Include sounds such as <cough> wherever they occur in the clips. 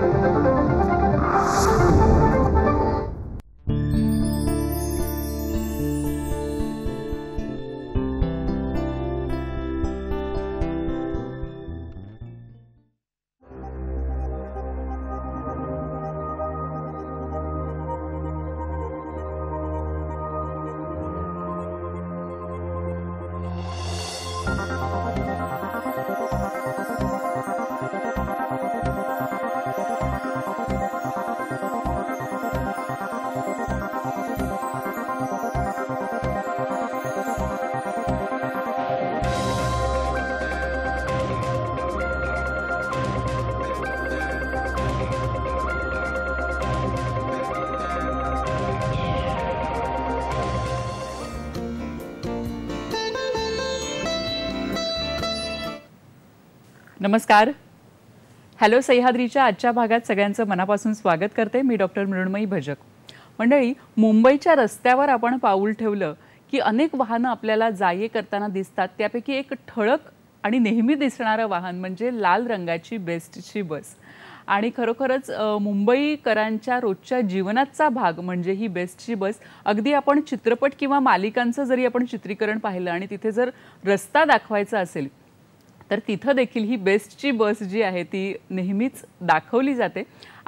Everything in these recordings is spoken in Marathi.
thank you नमस्कार हॅलो सह्याद्रीच्या आजच्या भागात सगळ्यांचं मनापासून स्वागत करते मी डॉक्टर मृण्मयी भजक मंडळी मुंबईच्या रस्त्यावर आपण पाऊल ठेवलं की अनेक वाहनं आपल्याला जाये करताना दिसतात त्यापैकी एक ठळक आणि नेहमी दिसणारं वाहन म्हणजे लाल रंगाची बेस्टची बस आणि खरोखरच मुंबईकरांच्या रोजच्या जीवनाचा भाग म्हणजे ही बेस्टची बस अगदी आपण चित्रपट किंवा मालिकांचं जरी आपण चित्रीकरण पाहिलं आणि तिथे जर रस्ता दाखवायचा असेल तर तिथं देखील ही बेस्टची बस जी आहे ती नेहमीच दाखवली जाते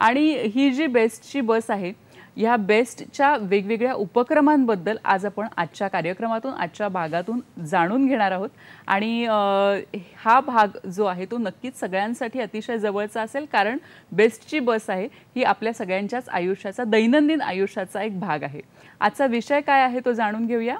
आणि ही जी बेस्टची बस आहे ह्या बेस्टच्या वेगवेगळ्या उपक्रमांबद्दल आज आपण आजच्या कार्यक्रमातून आजच्या भागातून जाणून घेणार आहोत आणि हा भाग जो आहे तो नक्कीच सगळ्यांसाठी अतिशय जवळचा असेल कारण बेस्टची बस आहे ही आपल्या सगळ्यांच्याच आयुष्याचा दैनंदिन आयुष्याचा एक भाग आहे आजचा विषय काय आहे तो जाणून घेऊया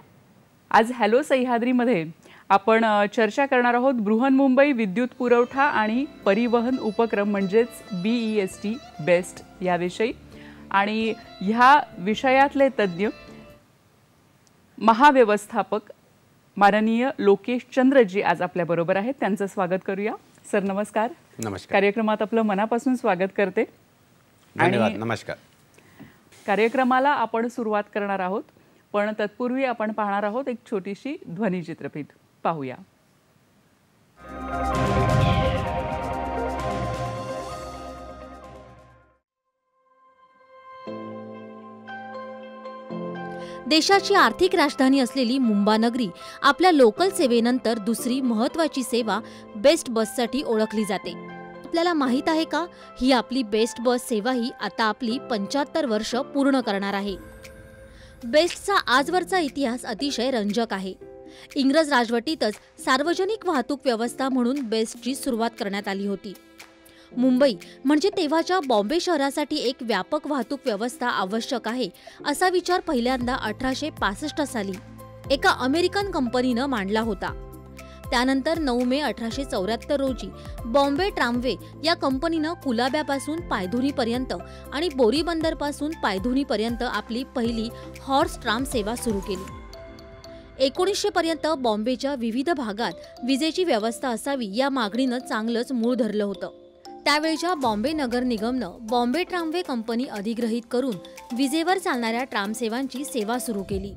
आज हॅलो सह्याद्रीमध्ये आपण चर्चा करणार आहोत बृहन्मुंबई विद्युत पुरवठा आणि परिवहन उपक्रम म्हणजेच B E S T BEST याविषयी आणि ह्या विषयातले तज्ज्ञ महाव्यवस्थापक माननीय लोकेश चंद्रजी आज आपल्याबरोबर आहेत त्यांचं स्वागत करूया सर नमस्कार नमस्कार कार्यक्रमात आपलं मनापासून स्वागत करते आणि नमस्कार कार्यक्रमाला आपण सुरुवात करणार आहोत पण तत्पूर्वी आपण पाहणार आहोत एक छोटीशी ध्वनी चित्रपीठ पाहूया देशाची आर्थिक राजधानी असलेली मुंबा नगरी आपल्या लोकल सेवेनंतर दुसरी महत्वाची सेवा बेस्ट बससाठी ओळखली जाते आपल्याला माहीत आहे का ही आपली बेस्ट बस सेवा ही आता आपली पंच्याहत्तर वर्ष पूर्ण करणार आहे बेस्टचा आजवरचा इतिहास अतिशय रंजक आहे इंग्रज राजवटीतच सार्वजनिक वाहतूक व्यवस्था म्हणून बेस्टची सुरुवात करण्यात आली होती मुंबई म्हणजे तेव्हाच्या बॉम्बे शहरासाठी एक व्यापक वाहतूक व्यवस्था आवश्यक आहे असा विचार पहिल्यांदा अठराशे पासष्ट साली एका अमेरिकन कंपनीनं मांडला होता त्यानंतर नऊ मे अठराशे चौऱ्याहत्तर रोजी बॉम्बे ट्रामवे या कंपनीनं कुलाब्यापासून पायधुनीपर्यंत आणि बोरीबंदरपासून पायधुनीपर्यंत आपली पहिली हॉर्स ट्राम सेवा सुरू केली एकोणीसशे पर्यंत बॉम्बेच्या विविध भागात विजेची व्यवस्था असावी या मागणीनं चांगलंच मूळ धरलं होतं त्यावेळच्या बॉम्बे नगर निगमनं बॉम्बे ट्रामवे कंपनी अधिग्रहित करून विजेवर चालणाऱ्या ट्रामसेवांची सेवा सुरू केली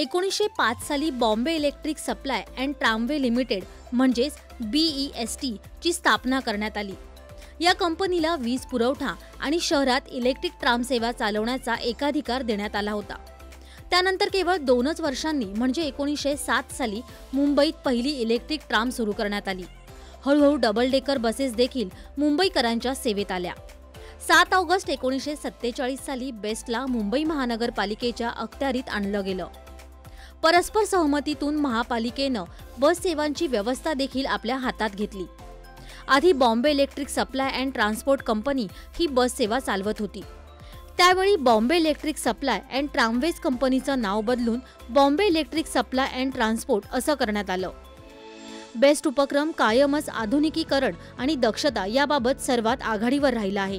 एकोणीसशे पाच साली Bombay electric supply and tramway limited म्हणजेच बीई एस टीची ची स्थापना करण्यात आली या कंपनीला वीज पुरवठा आणि शहरात इलेक्ट्रिक ट्रामसेवा चालवण्याचा एकाधिकार देण्यात आला होता त्यानंतर केवळ दोनच वर्षांनी म्हणजे एकोणीसशे सात साली मुंबईत पहिली इलेक्ट्रिक ट्राम सुरू करण्यात आली हळूहळू डबल डेकर बसेस देखील मुंबईकरांच्या सेवेत आल्या सात ऑगस्ट एकोणीसशे सत्तेचाळीस साली बेस्टला मुंबई महानगरपालिकेच्या अखत्यारीत आणलं गेलं परस्पर सहमतीतून महापालिकेनं बस सेवांची व्यवस्था देखील आपल्या हातात घेतली आधी Bombay electric supply and transport company ही बस सेवा चालवत होती त्यावेळी Bombay electric supply and tramways कंपनीचं नाव बदलून Bombay electric supply and transport असं करण्यात आलं बेस्ट उपक्रम कायमच आधुनिकीकरण आणि दक्षता याबाबत सर्वात आघाडीवर राहिला आहे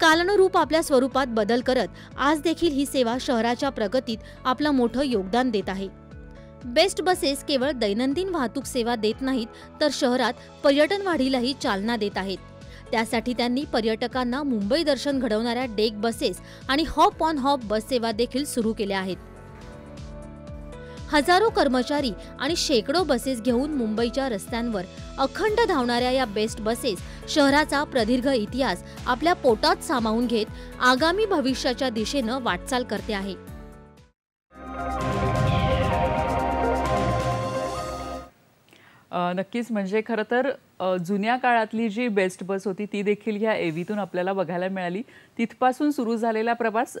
कालानुरूप आपल्या स्वरूपात बदल करत आज देखील ही सेवा शहराच्या प्रगतीत आपलं मोठं योगदान देत आहे बेस्ट बसेस केवळ दैनंदिन वाहतूक सेवा देत नाहीत तर शहरात पर्यटन वाढीलाही चालना देत आहेत त्यासाठी त्यांनी पर्यटकांना मुंबई दर्शन घडवणाऱ्या डेक बसेस आणि हॉप ऑन हॉप बस सेवा देखील सुरू केल्या आहेत हजारो कर्मचारी आणि शेकडो बसेस घेऊन मुंबईच्या रस्त्यांवर अखंड धावणाऱ्या या बेस्ट बसेस शहराचा प्रदीर्घ इतिहास आपल्या पोटात सामावून घेत आगामी भविष्याच्या दिशेनं वाटचाल करते आहे नक्कीच म्हणजे खरं तर जुन्या काळातली जी बेस्ट बस होती ती देखील ह्या एव्हीतून आपल्याला बघायला मिळाली तिथपासून सुरू झालेला प्रवास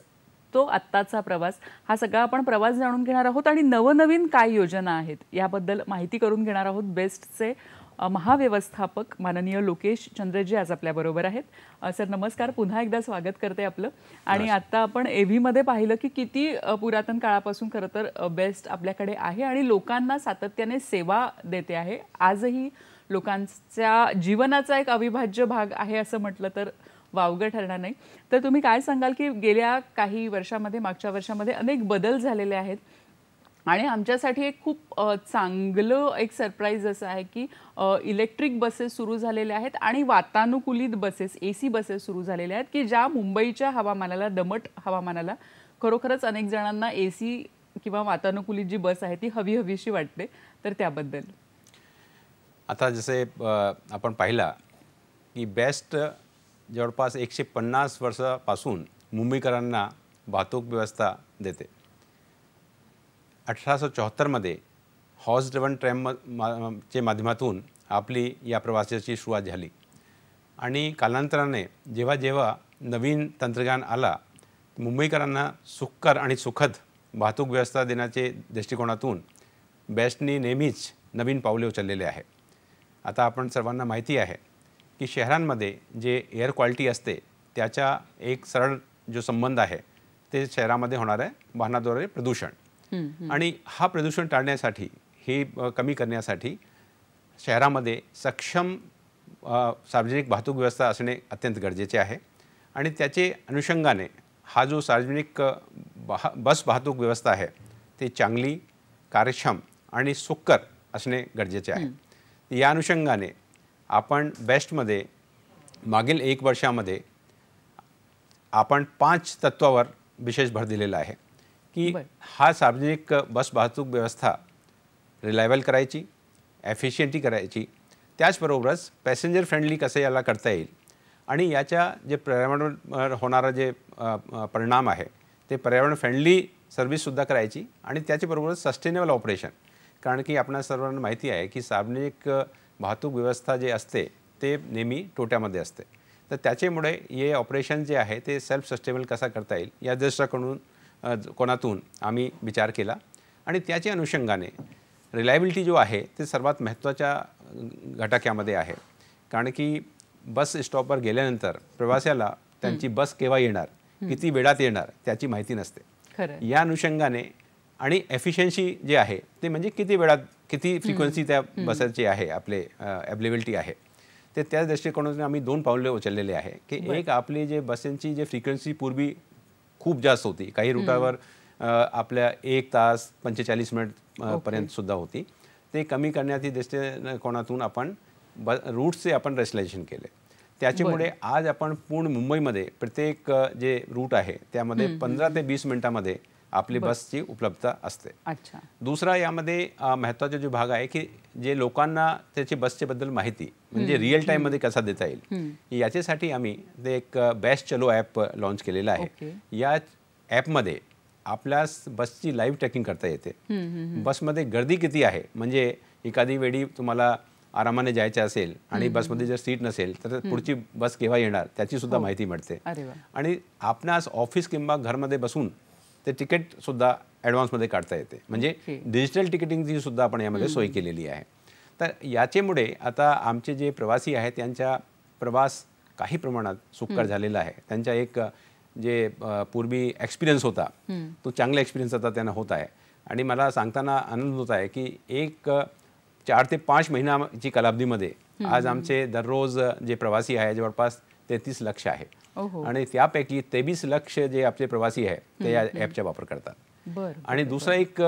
तो आत्ताचा प्रवास हा सगळा आपण प्रवास जाणून घेणार आहोत आणि नवनवीन काय योजना आहेत याबद्दल माहिती करून घेणार आहोत बेस्टचे महाव्यवस्थापक माननीय लोकेश चंद्रजी आज आपल्याबरोबर आहेत सर नमस्कार पुन्हा एकदा स्वागत करते आपलं आणि आता आपण एव्हीमध्ये पाहिलं की किती पुरातन काळापासून खरं तर बेस्ट आपल्याकडे आहे आणि लोकांना सातत्याने सेवा देते आहे आजही लोकांच्या जीवनाचा एक अविभाज्य भाग आहे असं म्हटलं तर वावगं ठरणार नाही तर तुम्ही काय सांगाल की गेल्या काही वर्षामध्ये मागच्या वर्षामध्ये अनेक बदल झालेले आहेत आणि आमच्यासाठी एक खूप चांगलं एक सरप्राईज असं आहे की इलेक्ट्रिक बसेस सुरू झालेल्या आहेत आणि वातानुकूलित बसेस ए सी बसेस सुरू झालेल्या आहेत की ज्या मुंबईच्या हवामानाला दमट हवामानाला खरोखरच अनेक जणांना ए सी किंवा वातानुकूलित जी बस आहे ती हवी हवीशी वाटते तर त्याबद्दल आता जसे आपण पाहिला की बेस्ट जवळपास एकशे पन्नास वर्षापासून मुंबईकरांना वाहतूक व्यवस्था देते अठराशे हॉर्स ड्रिवन ट्रॅम मा चे माध्यमातून आपली या प्रवासाची सुरुवात झाली आणि कालांतराने जेव्हा जेव्हा नवीन तंत्रज्ञान आला मुंबईकरांना सुखकर आणि सुखद वाहतूक व्यवस्था देण्याचे दृष्टिकोनातून बेस्टनी नेहमीच नवीन पावले उचललेले आहे आता आपण सर्वांना माहिती आहे की शहरांमध्ये जे एअर क्वालिटी असते त्याचा एक सरळ जो संबंध आहे ते शहरामध्ये होणाऱ्या वाहनाद्वारे प्रदूषण आणि हा प्रदूषण टाळण्यासाठी हे कमी करण्यासाठी शहरामध्ये सक्षम सार्वजनिक वाहतूक व्यवस्था असणे अत्यंत गरजेचे आहे आणि त्याचे अनुषंगाने हा जो सार्वजनिक बस वाहतूक व्यवस्था आहे ती चांगली कार्यक्षम आणि सुकर असणे गरजेचे आहे या अनुषंगाने आपण बेस्टमध्ये मागील एक वर्षामध्ये आपण पाच तत्वावर विशेष भर दिलेला आहे की हा सार्वजनिक बस वाहतूक व्यवस्था रिलायबल करायची ॲफिशियंटली करायची त्याचबरोबरच पॅसेंजर फ्रेंडली कसं याला करता येईल आणि याच्या जे पर्यावरणावर होणारा जे परिणाम आहे ते पर्यावरण फ्रेंडली सर्व्हिससुद्धा करायची आणि त्याच्याबरोबरच सस्टेनेबल ऑपरेशन कारण की आपल्या सर्वांना माहिती आहे की सार्वजनिक वाहतूक व्यवस्था जे असते ते नेहमी तोट्यामध्ये असते तर त्याच्यामुळे हे ऑपरेशन जे आहे ते सेल्फ सस्टेनेबल कसा करता येईल या दृष्टिकोनातून कोणातून आम्ही विचार केला आणि त्याच्या अनुषंगाने रिलायबिलिटी जो आहे ते सर्वात महत्त्वाच्या घटक्यामध्ये आहे कारण की बस स्टॉपवर गेल्यानंतर प्रवाशाला त्यांची बस केव्हा येणार किती वेळात येणार त्याची माहिती नसते या अनुषंगाने आणि एफिशियन्सी जे आहे ते म्हणजे किती वेळात किती फ्रिक्वेन्सी त्या बसाची आहे आपले अवेलेबिलिटी आहे ते त्या दृष्टिकोनातून आम्ही दोन पावले उचललेले आहे की एक आपले जे बसेंची जे फ्रिक्वेन्सी पूर्वी खूप जास्त होती काही रुटावर आपल्या एक तास पंचेचाळीस मिनिट पर्यंत सुद्धा होती ते कमी करण्याच्या कोणातून आपण ब रूट्सचे आपण रेशलायझेशन केले त्याच्यामुळे आज आपण पूर्ण मुंबईमध्ये प्रत्येक जे रूट आहे त्यामध्ये पंधरा ते वीस मिनिटामध्ये आपली बसची उपलब्धता असते अच्छा दुसरा यामध्ये महत्त्वाचा जो भाग आहे की जे लोकांना त्याची बद्दल माहिती म्हणजे रिअल टाईममध्ये कसा देता येईल याच्यासाठी आम्ही ते एक बेस्ट चलो ॲप लॉन्च केलेलं आहे या मध्ये आपल्या बसची लाईव्ह ट्रॅकिंग करता येते बसमध्ये गर्दी किती आहे म्हणजे एखादी वेळी तुम्हाला आरामाने जायचे असेल आणि बसमध्ये जर सीट नसेल तर पुढची बस केव्हा येणार त्याची सुद्धा हो. माहिती मिळते आणि आपणास ऑफिस किंवा घरमध्ये बसून ते तिकीट सुद्धा ॲडव्हान्समध्ये काढता येते म्हणजे डिजिटल तिकीटिंगची सुद्धा आपण यामध्ये सोय केलेली आहे तर याच्यामुळे आता आमचे जे प्रवासी आहेत त्यांचा प्रवास काही प्रमाणात सुखकर झालेला आहे त्यांचा एक जे पूर्वी एक्सपिरियन्स होता तो चांगला एक्सपिरियन्स आता त्यांना होत आहे आणि मला सांगताना आनंद होत आहे की एक चार ते पाच महिनाची कालावधीमध्ये आज आमचे दररोज जे प्रवासी आहे जवळपास तेहतीस लक्ष आहे आणि त्यापैकी तेवीस लक्ष जे आपले प्रवासी आहे ते या ॲपचा वापर करतात आणि दुसरा एक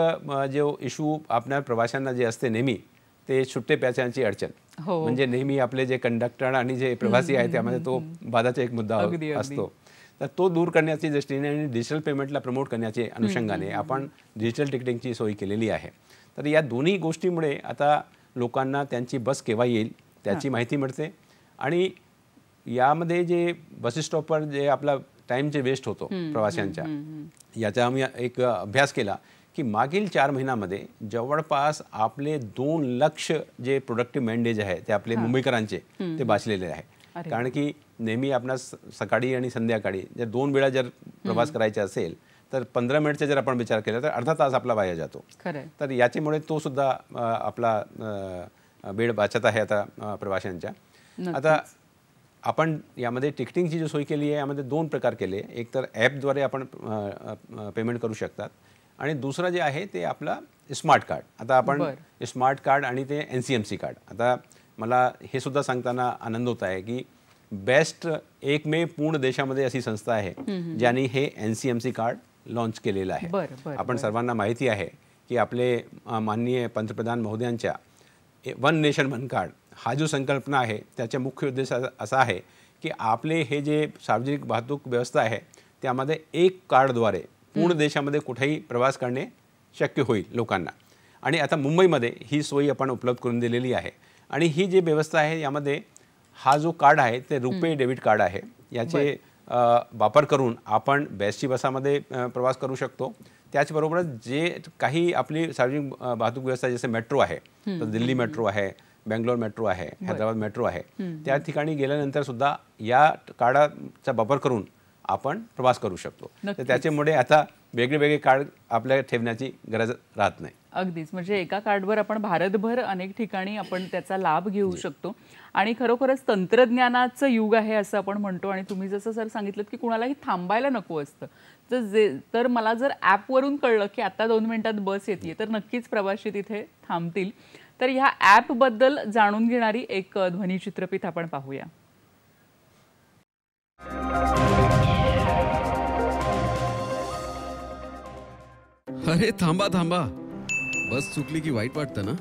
जो इशू आपल्या प्रवाशांना जे असते नेहमी ते सुट्टे प्याच्यांची अडचण हो. म्हणजे नेहमी आपले जे कंडक्टर आणि जे प्रवासी आहेत त्यामध्ये तो बाधाचा एक मुद्दा असतो तर तो दूर करण्याच्या दृष्टीने आणि डिजिटल पेमेंटला प्रमोट करण्याच्या अनुषंगाने आपण डिजिटल तिकिटिंगची सोय केलेली आहे तर या दोन्ही गोष्टीमुळे आता लोकांना त्यांची बस केव्हा येईल त्याची माहिती मिळते आणि यामध्ये जे बस स्टॉपवर जे आपला टाइम जे वेस्ट होतो प्रवाशांच्या याचा आम्ही एक अभ्यास केला की मागील चार महिन्यामध्ये जवळपास आपले दोन लक्ष जे प्रोडक्टिव्ह मॅन्डेज आहे ते आपले मुंबईकरांचे ते बाचलेले आहे कारण की नेहमी आपण सकाळी आणि संध्याकाळी जर दोन वेळा जर प्रवास करायचा असेल तर पंधरा मिनिटचा जर आपण विचार केला तर अर्धा तास आपला वाया जातो तर याच्यामुळे तो सुद्धा आपला वेळ वाचत आहे आता प्रवाशांच्या आता आपण यामध्ये टिकटिंगची जी सोय केली आहे यामध्ये दोन प्रकार केले एक तर ॲपद्वारे आपण पेमेंट करू शकतात आणि दुसरं जे आहे ते आपला स्मार्ट कार्ड आता आपण स्मार्ट कार्ड आणि ते N C M C card आता मला हे सुद्धा सांगताना आनंद होत आहे की बेस्ट मे पूर्ण देशामध्ये अशी संस्था आहे ज्यांनी हे N C M C card launch केलेलं आहे आपण सर्वांना माहिती आहे की आपले माननीय पंतप्रधान महोदयांच्या वन नेशन वन कार्ड हा जो संकल्पना आहे त्याचे मुख्य उद्देश असा आहे की आपले हे जे सार्वजनिक वाहतूक व्यवस्था आहे त्यामध्ये एक कार्डद्वारे पूर्ण देशामध्ये कुठेही प्रवास करणे शक्य होईल लोकांना आणि आता मुंबईमध्ये ही सोयी आपण उपलब्ध करून दिलेली आहे आणि ही जी व्यवस्था आहे यामध्ये हा जो कार्ड आहे ते रुपे डेबिट कार्ड आहे याचे वापर करून आपण बेस्टची बसामध्ये प्रवास करू शकतो त्याचबरोबरच जे काही आपली सार्वजनिक वाहतूक व्यवस्था जसे मेट्रो आहे दिल्ली मेट्रो आहे बेंगलोर मेट्रो आहे हैदराबाद मेट्रो आहे त्या ठिकाणी गेल्यानंतर सुद्धा या कार्डाचा वापर करून आपण प्रवास करू शकतो त्याच्यामुळे आता वेगळे वेगळे कार्ड आपल्याला ठेवण्याची गरज राहत नाही अगदीच म्हणजे एका कार्डवर आपण भारतभर अनेक ठिकाणी आपण त्याचा लाभ घेऊ शकतो आणि खरोखरच तंत्रज्ञानाचं युग आहे असं आपण म्हणतो आणि तुम्ही जसं सर सांगितलं की कुणालाही थांबायला नको असतं तर जे तर मला जर ॲपवरून कळलं की आता दोन मिनिटात बस येते तर नक्कीच प्रवासी तिथे थांबतील तर ह्या बद्दल जाणून घेणारी एक ध्वनी चित्रपीठ आपण पाहूया अरे थांबा थांबा बस चुकली की वाईट वाटतं ना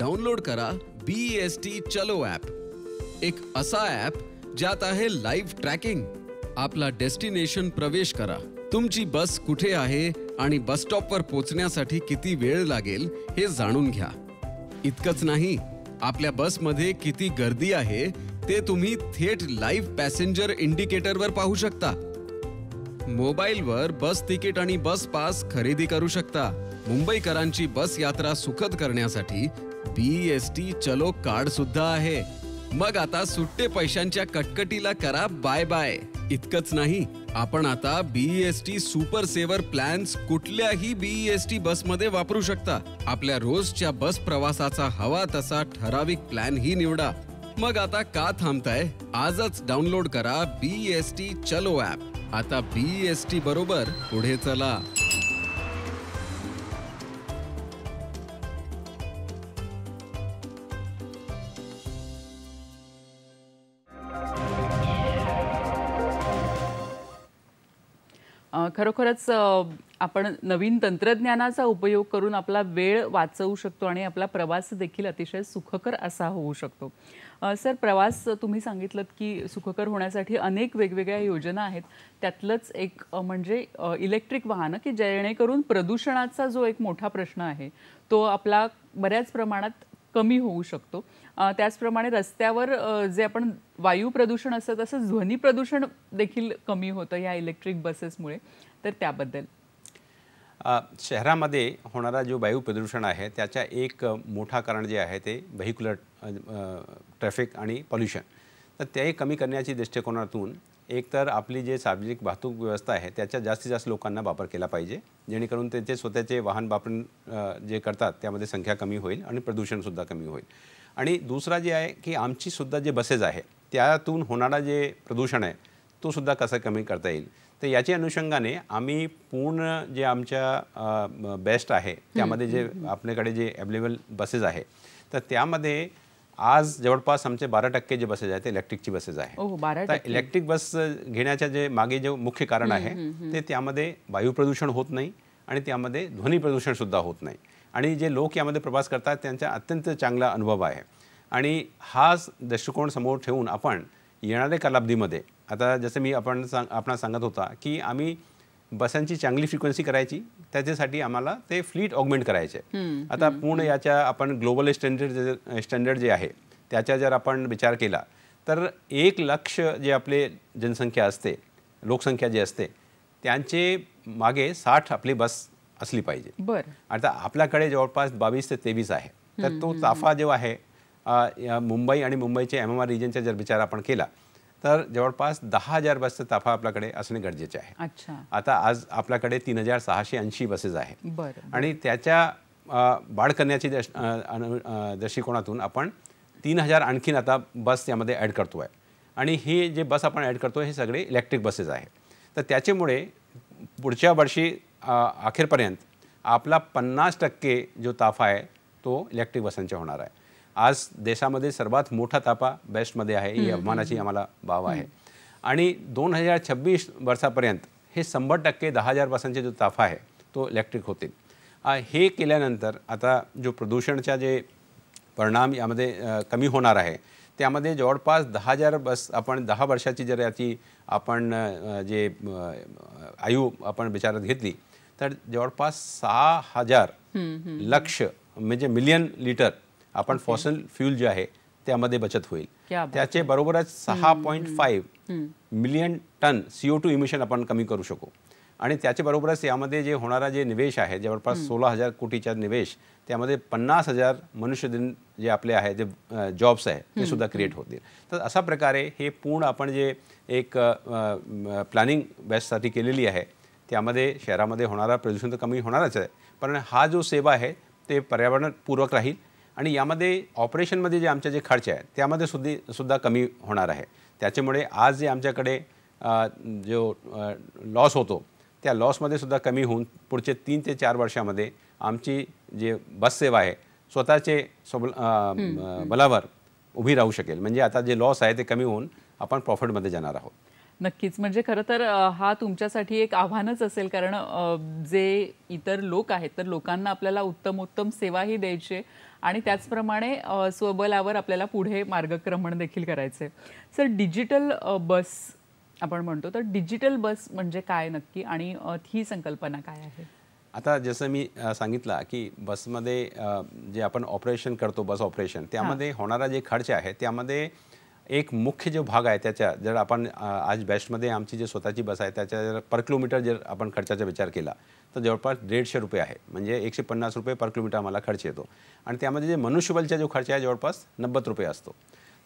डाउनलोड करा B S T Chalo app एक असा ॲप ज्यात आहे लाईव्ह ट्रॅकिंग आपला डेस्टिनेशन प्रवेश करा तुमची बस कुठे आहे आणि बस स्टॉपवर पोचण्यासाठी किती वेळ लागेल हे जाणून घ्या इतकंच नाही आपल्या बसमध्ये किती गर्दी आहे ते तुम्ही थेट लाईव्ह पॅसेंजर वर पाहू शकता मोबाईल वर बस तिकीट आणि बस पास खरेदी करू शकता मुंबईकरांची बस यात्रा सुखद करण्यासाठी B S e Chalo card सुद्धा आहे मग आता सुट्टे पैशांच्या कटकटीला करा बाय बाय इतकंच नाही आपण आता बीईएसटी सुपर सेवर प्लॅन्स कुठल्याही बीईएसटी बसमध्ये e वापरू शकता आपल्या रोजच्या बस प्रवासाचा हवा तसा ठराविक प्लॅन ही निवडा मग आता का थांबताय आजच डाउनलोड करा टी e चलो ॲप आता बीईएसटी e बरोबर पुढे चला खरोखरच आपण नवीन तंत्रज्ञानाचा उपयोग करून आपला वेळ वाचवू शकतो आणि आपला प्रवास देखील अतिशय सुखकर असा होऊ शकतो सर प्रवास तुम्ही सांगितलं की सुखकर होण्यासाठी अनेक वेगवेगळ्या योजना आहेत त्यातलंच एक म्हणजे इलेक्ट्रिक वाहनं की जेणेकरून प्रदूषणाचा जो एक मोठा प्रश्न आहे तो आपला बऱ्याच प्रमाणात कमी होऊ शकतो त्याचप्रमाणे रस्त्यावर जे आपण वायू प्रदूषण असतं तसं ध्वनी प्रदूषण देखील कमी होतं या इलेक्ट्रिक बसेसमुळे तर त्याबद्दल शहरामध्ये होणारा जो वायू प्रदूषण आहे त्याच्या एक मोठा कारण जे आहे ते व्हेक्युलर ट्रॅफिक आणि पॉल्युशन तर ते कमी करण्याची दृष्टिकोनातून एकतर आपली जे सार्वजनिक वाहतूक व्यवस्था आहे त्याच्या जास्तीत जास्त लोकांना वापर केला पाहिजे जेणेकरून त्यांचे स्वतःचे वाहन वापरून जे करतात त्यामध्ये संख्या कमी होईल आणि प्रदूषणसुद्धा कमी होईल आणि दुसरा जे आहे की आमचीसुद्धा जे बसेस आहे त्यातून होणारा जे प्रदूषण आहे तो सुद्धा कसा कमी करता येईल तर याच्या अनुषंगाने आम्ही पूर्ण जे आमच्या बेस्ट आहे त्यामध्ये जे आपल्याकडे जे अवेलेबल बसेस आहे तर त्यामध्ये आज जवळपास आमचे बारा टक्के जे बसेस आहेत ते इलेक्ट्रिकची बसेस आहे तर इलेक्ट्रिक बस घेण्याच्या जे मागे जे मुख्य कारण आहे ते त्यामध्ये वायू प्रदूषण होत नाही आणि त्यामध्ये ध्वनी प्रदूषण सुद्धा होत नाही आणि जे लोक यामध्ये प्रवास करतात त्यांचा अत्यंत चांगला अनुभव आहे आणि हा दृष्टिकोन समोर ठेवून आपण येणाऱ्या कालावधीमध्ये आता जसं मी आपण सांग आपण सांगत होता की आम्ही बसांची चांगली फ्रिक्वेन्सी करायची त्याच्यासाठी आम्हाला ते फ्लीट ऑगमेंट करायचे आता पूर्ण याच्या आपण ग्लोबल स्टँडर्ड स्टँडर्ड जे आहे त्याचा जर आपण विचार केला तर एक लक्ष जे आपले जनसंख्या असते लोकसंख्या जी असते त्यांचे मागे साठ आपली बस असली पाहिजे बरं आता आपल्याकडे जवळपास बावीस ते तेवीस आहे तर तो ताफा जो आहे मुंबई आणि मुंबईचे एम एम आर रिजनचा जर विचार आपण केला तर जवळपास दहा हजार बसचा ताफा आपल्याकडे असणे गरजेचे आहे अच्छा आता आज आपल्याकडे तीन हजार सहाशे ऐंशी बसेस आहेत आणि त्याच्या वाढ दश दृष्टिकोनातून आपण तीन हजार आणखीन आता बस त्यामध्ये ॲड करतो आहे आणि हे जे बस आपण ॲड करतो हे सगळे इलेक्ट्रिक बसेस आहेत तर त्याच्यामुळे पुढच्या वर्षी अखेरपर्यंत आपला पन्नास टक्के जो ताफा आहे तो इलेक्ट्रिक बसांच्या होणार आहे आज देशामध्ये सर्वात मोठा तापा बेस्टमध्ये आहे ही अभिमानाची आम्हाला भाव आहे आणि दोन हजार छब्बीस वर्षापर्यंत हे शंभर टक्के दहा हजार बसांचे जो ताफा आहे तो इलेक्ट्रिक होतील हे केल्यानंतर आता जो प्रदूषणचा जे परिणाम यामध्ये कमी होणार आहे त्यामध्ये जवळपास दहा हजार बस आपण दहा वर्षाची जर याची आपण जे आयु आपण विचारात घेतली तर जवळपास सहा हजार लक्ष म्हणजे मिलियन लिटर आपण फॉसल फ्यूल जे आहे त्यामध्ये बचत होईल त्याचे बरोबरच सहा point five million tonne CO two emission आपण कमी करू शकू आणि त्याच्याबरोबरच यामध्ये जे होणारा जे निवेश आहे जवळपास सोळा हजार कोटीचा निवेश त्यामध्ये पन्नास हजार दिन जे आपले आहे जे जॉब्स आहे ते सुद्धा क्रिएट होतील तर अशा प्रकारे हे पूर्ण आपण जे एक प्लॅनिंग बेस्टसाठी केलेली आहे त्यामध्ये शहरामध्ये होणारा प्रदूषण तर कमी होणारच आहे पण हा जो सेवा आहे ते पर्यावरणपूर्वक राहील आणि यामध्ये ऑपरेशनमध्ये जे आमचे जे खर्च आहेत त्यामध्ये सुद्धी सुद्धा कमी होणार आहे त्याच्यामुळे आज जे आमच्याकडे जो लॉस होतो त्या लॉसमध्ये सुद्धा कमी होऊन पुढचे तीन ते चार वर्षामध्ये आमची जे बससेवा आहे स्वतःचे स्वबल बलावर उभी राहू शकेल म्हणजे आता जे लॉस आहे ते कमी होऊन आपण प्रॉफिटमध्ये जाणार आहोत नक्कीच म्हणजे खरं तर हा तुमच्यासाठी एक आव्हानच असेल कारण जे इतर लोक आहेत तर लोकांना आपल्याला उत्तम उत्तम सेवाही द्यायची आणि त्याचप्रमाणे स्वबलावर आपल्याला पुढे मार्गक्रमण देखील करायचं आहे सर डिजिटल बस आपण म्हणतो तर डिजिटल बस म्हणजे काय नक्की आणि ही संकल्पना काय आहे आता जसं मी सांगितलं की बसमध्ये जे आपण ऑपरेशन करतो बस ऑपरेशन त्यामध्ये होणारा जे खर्च आहे त्यामध्ये एक मुख्य जो भाग आहे त्याच्या जर आपण आज बेस्टमध्ये आमची जे स्वतःची बस आहे त्याच्या जर पर किलोमीटर जर आपण खर्चाचा विचार केला तर जवळपास दीडशे रुपये आहे म्हणजे एकशे पन्नास रुपये पर किलोमीटर आम्हाला खर्च येतो आणि त्यामध्ये जे मनुष्यबलचा जो खर्च आहे जवळपास नव्वद रुपये असतो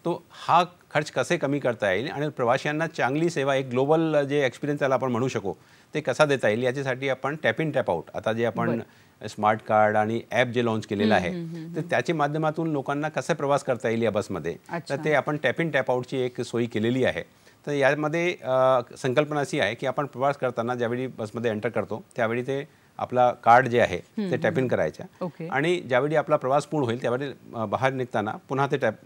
तो हा खर्च कसे कमी करता येईल आणि प्रवाशांना चांगली सेवा एक ग्लोबल जे एक्सपिरियन्स त्याला आपण म्हणू शकू ते कसा देता येईल याच्यासाठी आपण टॅप इन टॅप आउट आता जे आपण स्मार्ट कार्ड आणि ॲप जे लॉन्च केलेलं आहे तर त्याच्या माध्यमातून लोकांना कसे प्रवास करता येईल या बसमध्ये तर ते आपण टॅप इन टॅप आउटची एक सोयी केलेली आहे तर यामध्ये संकल्पना अशी आहे की आपण प्रवास करताना ज्यावेळी बसमध्ये एंटर करतो त्यावेळी ते आपला कार्ड जे आहे ते टॅपिंग करायच्या आणि ज्यावेळी आपला प्रवास पूर्ण होईल त्यावेळी बाहेर निघताना पुन्हा ते टॅप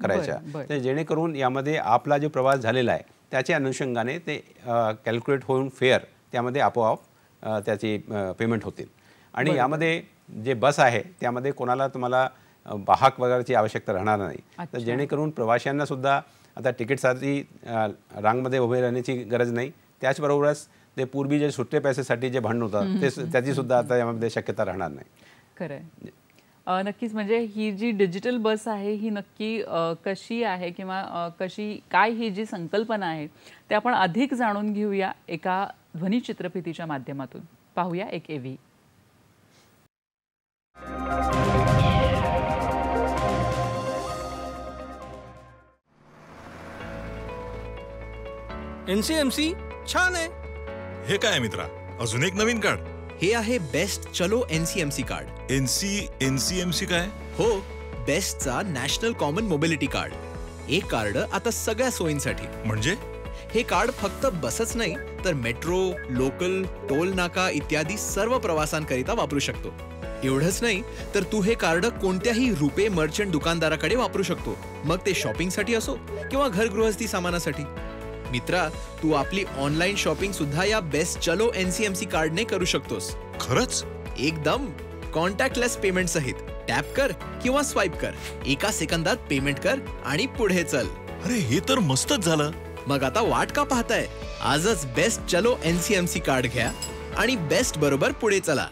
करायच्या तर जेणेकरून यामध्ये आपला जो प्रवास झालेला आहे त्याच्या अनुषंगाने ते कॅल्क्युलेट होऊन फेअर त्यामध्ये आपोआप त्याची पेमेंट होतील आणि यामध्ये जे बस आहे त्यामध्ये कोणाला तुम्हाला वाहक वगैरेची आवश्यकता राहणार नाही तर जेणेकरून प्रवाशांना सुद्धा आता तिकीटसाठी रांगमध्ये उभे राहण्याची गरज नाही त्याचबरोबरच ते पूर्वी जे सुट्टे पैसेसाठी जे भांडण होतं ते त्याची सुद्धा आता यामध्ये शक्यता राहणार नाही खरं म्हणजे नक्कीच म्हणजे ही जी डिजिटल बस आहे ही नक्की कशी आहे किंवा कशी काय ही जी संकल्पना आहे ते आपण अधिक जाणून घेऊया एका ध्वनी ध्वनिचित्रफितीच्या माध्यमातून पाहूया एक एव्ही एनसीएमसी छान आहे हे काय मित्रा अजून एक नवीन कार्ड हे आहे बेस्ट चलो एनसीएमसी कार्ड एनसी एनसीएमसी काय हो बेस्टचा नॅशनल कॉमन मोबिलिटी कार्ड हे कार्ड आता सगळ्या सोयींसाठी म्हणजे हे कार्ड फक्त बसच नाही तर मेट्रो लोकल टोल नाका इत्यादी सर्व प्रवासांकरिता वापरू शकतो एवढंच नाही तर तू हे कार्ड कोणत्याही रुपे मर्चंट दुकानदाराकडे वापरू शकतो मग ते शॉपिंगसाठी असो किंवा घरगृहस्थी सामानासाठी मित्रा तू आपली ऑनलाईन शॉपिंग सुद्धा या बेस्ट चलो एन सी एनसीएमसी कार्ड ने करू शकतोस खरच एकदम कॉन्टॅक्टलेस पेमेंट सहित टॅप कर किंवा स्वाईप कर एका सेकंदात पेमेंट कर आणि पुढे चल अरे हे तर मस्तच झालं मग आता वाट का पाहताय आजच बेस्ट चलो एनसीएमसी कार्ड घ्या आणि बेस्ट बरोबर पुढे चला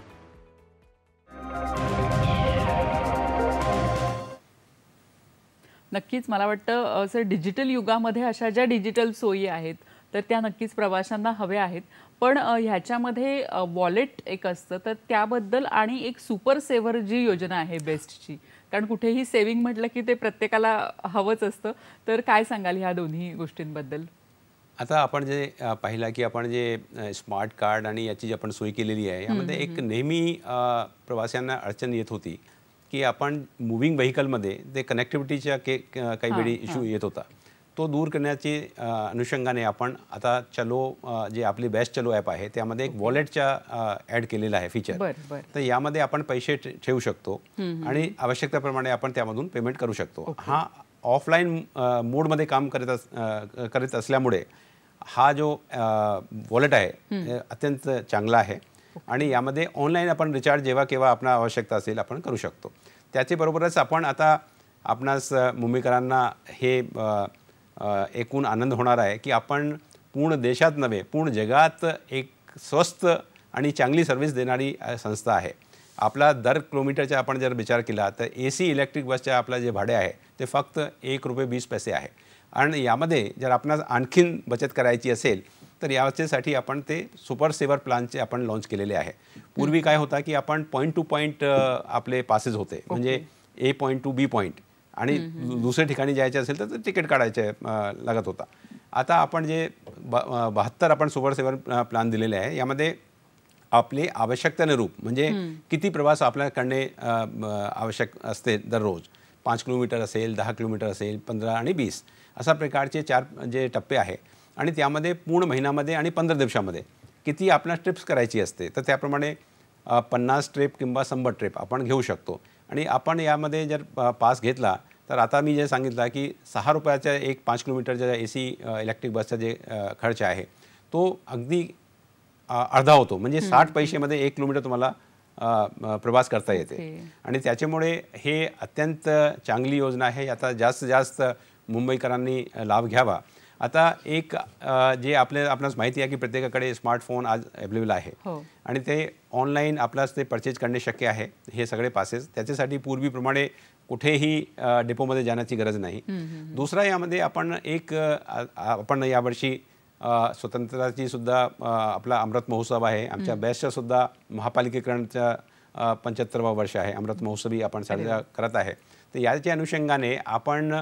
नक्कीच मला वाटतं असं डिजिटल युगामध्ये अशा ज्या डिजिटल सोयी आहेत तर त्या नक्कीच प्रवाशांना हव्या आहेत पण ह्याच्यामध्ये वॉलेट एक असतं तर त्याबद्दल आणि एक सुपर सेव्हर जी योजना आहे बेस्टची कारण कुठेही सेव्हिंग म्हटलं की ते प्रत्येकाला हवंच असतं तर काय सांगाल ह्या दोन्ही गोष्टींबद्दल आता आपण जे पाहिलं की आपण जे स्मार्ट कार्ड आणि याची जी आपण सोय केलेली आहे यामध्ये एक नेहमी प्रवाशांना अडचण येत होती की आपण मुव्हिंग व्हेकलमध्ये ते कनेक्टिव्हिटीच्या के काही वेळी इश्यू येत होता तो दूर करण्याची अनुषंगाने आपण आता चलो जे आपली बेस्ट चलो ॲप आहे त्यामध्ये एक वॉलेटच्या ॲड केलेला आहे फीचर तर यामध्ये आपण पैसे ठेवू शकतो आणि आवश्यकतेप्रमाणे आपण त्यामधून पेमेंट करू शकतो हा ऑफलाईन मोडमध्ये काम करत अस करीत असल्यामुळे हा जो वॉलेट आहे अत्यंत चांगला आहे आणि यामध्ये ऑनलाईन आपण रिचार्ज जेव्हा केव्हा आपण आवश्यकता असेल आपण करू शकतो त्याचेबरोबरच आपण आता आपणास मुंबईकरांना हे एकूण आनंद होणार आहे की आपण पूर्ण देशात नव्हे पूर्ण जगात एक स्वस्त आणि चांगली सर्व्हिस देणारी संस्था आहे आपला दर किलोमीटरचा आपण जर विचार केला तर ए सी इलेक्ट्रिक बसच्या आपला जे भाडे आहे ते फक्त एक रुपये वीस पैसे आहे आणि यामध्ये जर आपणास आणखीन बचत करायची असेल तर याच्यासाठी आपण ते सुपर सेवर प्लानचे आपण लॉन्च केलेले आहे पूर्वी काय होता की आपण पॉईंट टू पॉईंट आपले पासेस होते म्हणजे A point to B point आणि दुसऱ्या ठिकाणी जायचे असेल तर तिकीट काढायचे लागत होता आता आपण जे बहात्तर आपण सुपर सेवर प्लान दिलेले आहे यामध्ये आपले आवश्यकतेनुरूप म्हणजे किती प्रवास आपल्याकडे आवश्यक असते दररोज पाच किलोमीटर असेल दहा किलोमीटर असेल पंधरा आणि वीस अशा प्रकारचे चार जे टप्पे आहे आणि त्यामध्ये पूर्ण महिन्यामध्ये आणि पंधरा दिवसामध्ये किती आपल्याला ट्रिप्स करायची असते तर त्याप्रमाणे पन्नास ट्रिप किंवा शंभर ट्रिप आपण घेऊ शकतो आणि आपण यामध्ये जर पास घेतला तर आता मी जे सांगितलं की सहा रुपयाच्या एक पाच किलोमीटरच्या ए सी इलेक्ट्रिक बसचा जे खर्च आहे तो अगदी अर्धा होतो म्हणजे साठ पैसेमध्ये एक किलोमीटर तुम्हाला प्रवास करता येते आणि त्याच्यामुळे हे अत्यंत चांगली योजना आहे याचा जास्त जास्त मुंबईकरांनी लाभ घ्यावा आता एक जे आपल्या आपणास माहिती आहे की प्रत्येकाकडे स्मार्टफोन आज अवेलेबल आहे हो. आणि ते ऑनलाईन आपल्यास ते परचेज करणे शक्य आहे हे सगळे पासेस त्याच्यासाठी पूर्वीप्रमाणे कुठेही डेपोमध्ये जाण्याची गरज नाही दुसरा यामध्ये आपण एक आपण यावर्षी स्वतंत्रताची सुद्धा आपला अमृत महोत्सव आहे आमच्या बेस्टच्या सुद्धा महापालिकेकरणचा पंच्याहत्तरवा वर्ष आहे अमृत महोत्सवी आपण साजरा करत आहे तर याच्या अनुषंगाने आपण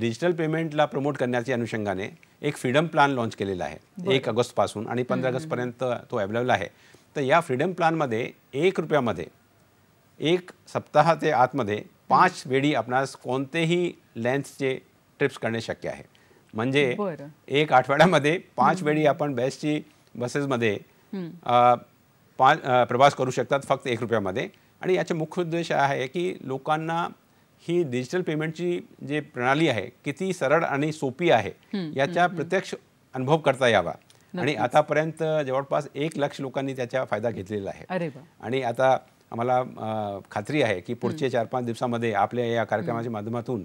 डिजिटल पेमेंटला प्रमोट करण्याच्या अनुषंगाने एक फ्रीडम प्लान लॉन्च केलेला आहे एक ऑगस्टपासून आणि पंधरा ऑगस्टपर्यंत तो अवेलेबल आहे तर या फ्रीडम प्लानमध्ये एक रुपयामध्ये एक सप्ताह ते आतमध्ये पाच वेळी आपणास कोणतेही लेन्सचे ट्रिप्स करणे शक्य आहे म्हणजे एक आठवड्यामध्ये पाच वेळी आपण बेस्टची बसेसमध्ये पाच प्रवास करू शकतात फक्त एक रुपयामध्ये आणि याचा मुख्य उद्देश आहे की लोकांना ही डिजिटल पेमेंटची जे प्रणाली आहे किती सरळ आणि सोपी आहे याचा प्रत्यक्ष अनुभव करता यावा आणि आतापर्यंत जवळपास एक लक्ष लोकांनी त्याचा फायदा घेतलेला आहे आणि आता आम्हाला खात्री आहे की पुढचे चार पाच दिवसामध्ये आपल्या या कार्यक्रमाच्या माध्यमातून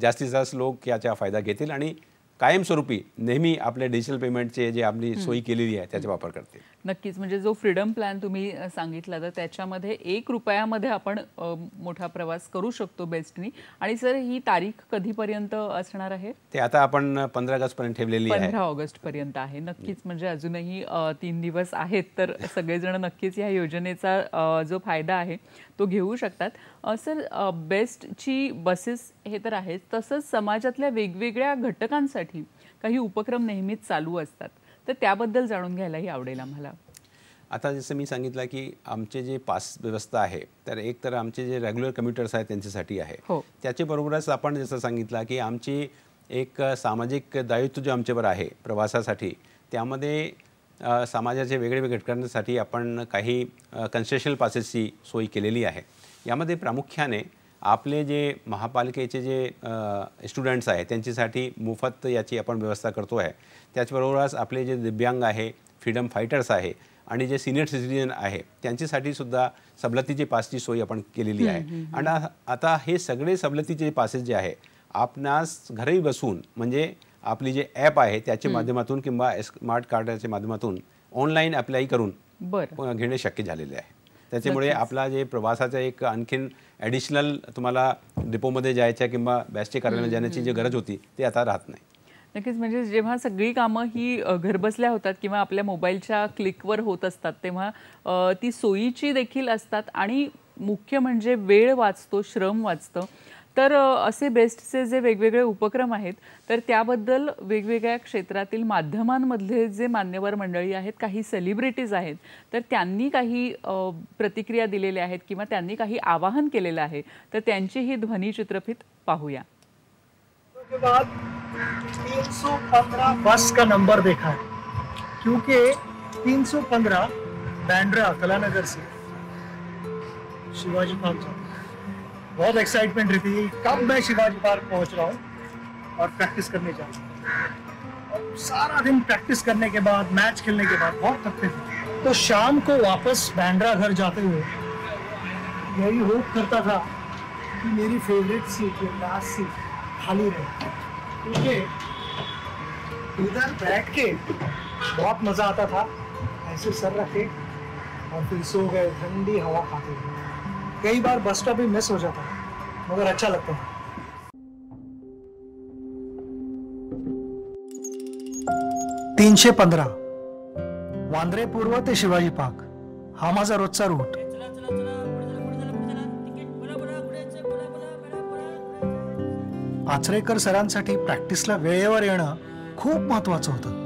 जास्तीत जास्त लोक याचा फायदा घेतील आणि कायमस्वरूपी नेहमी आपल्या डिजिटल पेमेंटचे जे आपली सोयी केलेली आहे त्याचा वापर करतील नक्कीच म्हणजे जो फ्रीडम प्लॅन तुम्ही सांगितला तर त्याच्यामध्ये एक रुपयामध्ये आपण मोठा प्रवास करू शकतो बेस्टनी आणि सर ही तारीख कधीपर्यंत असणार आहे ते आता आपण पंधरा पर्यंत ठेवलेली पंधरा पर्यंत आहे नक्कीच म्हणजे अजूनही तीन दिवस आहेत तर सगळेजण नक्कीच या योजनेचा जो फायदा आहे तो घेऊ शकतात सर बेस्टची बसेस हे तर आहेत तसंच समाजातल्या वेगवेगळ्या घटकांसाठी काही उपक्रम नेहमीच चालू असतात तर त्याबद्दल जाणून घ्यायलाही आवडेल आम्हाला आता जसं मी सांगितलं की आमचे जे पास व्यवस्था आहे तर एक तर आमचे जे रेग्युलर कम्युटर्स आहेत त्यांच्यासाठी आहे हो त्याच्याबरोबरच आपण जसं सांगितलं की आमची एक सामाजिक दायित्व जे आमच्यावर आहे प्रवासासाठी त्यामध्ये समाजाचे वेगळे घटकांसाठी आपण काही कन्सेशनल पासेसची सोय केलेली आहे यामध्ये प्रामुख्याने आपले जे महापालिकेचे जे स्टुडंट्स आहे त्यांच्यासाठी मोफत याची आपण व्यवस्था करतो आहे त्याचबरोबरच आपले जे दिव्यांग आहे फ्रीडम फायटर्स आहे आणि जे सिनियर सिटीजन आहे त्यांच्यासाठी सुद्धा सवलतीची पासची सोय आपण केलेली आहे आणि आता हे सगळे सवलतीचे पासेस जे आहे आपणास घरी बसून म्हणजे आपली जे ॲप आहे त्याच्या माध्यमातून किंवा स्मार्ट कार्डाच्या माध्यमातून ऑनलाईन अप्लाय करून बरं घेणे शक्य झालेले आहे त्याच्यामुळे आपला जे प्रवासाचा एक आणखीन ऍडिशनल तुम्हाला डिपोमध्ये जायच्या किंवा बॅस्टी कार्यालयात जाण्याची जी गरज होती ते आता राहत नाही नक्कीच म्हणजे जेव्हा सगळी कामं ही घरबसल्या होतात किंवा आपल्या मोबाईलच्या क्लिकवर होत असतात तेव्हा ती सोयीची देखील असतात आणि मुख्य म्हणजे वेळ वाचतो श्रम वाचतं तर असे बेस्टचे जे वेगवेगळे उपक्रम आहेत तर त्याबद्दल वेगवेगळ्या क्षेत्रातील माध्यमांमधले जे मान्यवर मंडळी आहेत काही सेलिब्रिटीज आहेत तर त्यांनी काही प्रतिक्रिया दिलेल्या आहेत किंवा त्यांनी काही आवाहन केलेलं आहे तर त्यांची ही चित्रफित पाहूया तीन सौ बस का नंबर देखा है क्योंकि 315 बैंड्रा कलानगर से शिवाजी पार्क बहुत एक्साइटमेंट रहती है कब मैं शिवाजी पार्क पहुंच रहा हूँ और प्रैक्टिस करने जा रहा हूँ सारा दिन प्रैक्टिस करने के बाद मैच खेलने के बाद बहुत थकते थे तो शाम को वापस बैंड्रा घर जाते हुए यही होप करता था कि मेरी फेवरेट सीट या लास्ट सीट खाली रहे क्योंकि इधर बैठ के बहुत मज़ा आता था ऐसे सर रखे और फिर सो गए ठंडी हवा खाते हुए कई बार बस स्टॉप भी मिस हो जाता है मगर अच्छा लगता है तीनशे पंधरा वांद्रे पूर्व ते शिवाजी पार्क हा माझा रोजचा रूट आचरेकर सरांसाठी प्रॅक्टिसला वेळेवर येणं खूप महत्वाचं होतं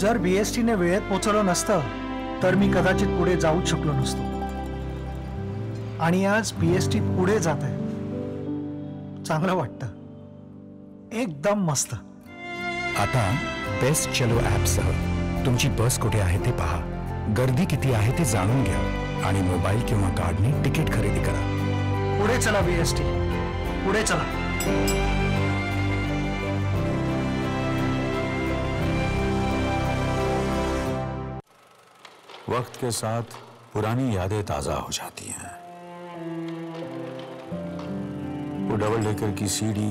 जर ने वेळेत पोचवलं नसतं तर मी कदाचित पुढे जाऊच शकलो नसतो आणि आज बीएसटी पुढे जात आहे चांगलं वाटतं एकदम मस्त आता बेस्ट चलो सह तुमची बस कुठे आहे ते पहा गर्दी किती आहे ते जाणून घ्या आणि मोबाईल किंवा कार्डने तिकीट खरेदी करा पुढे चला बीएसटी पुढे चला वक्त के साथ पुरानी यादें ताजा हो जाती हैं वो डबल डेकर की सीढ़ी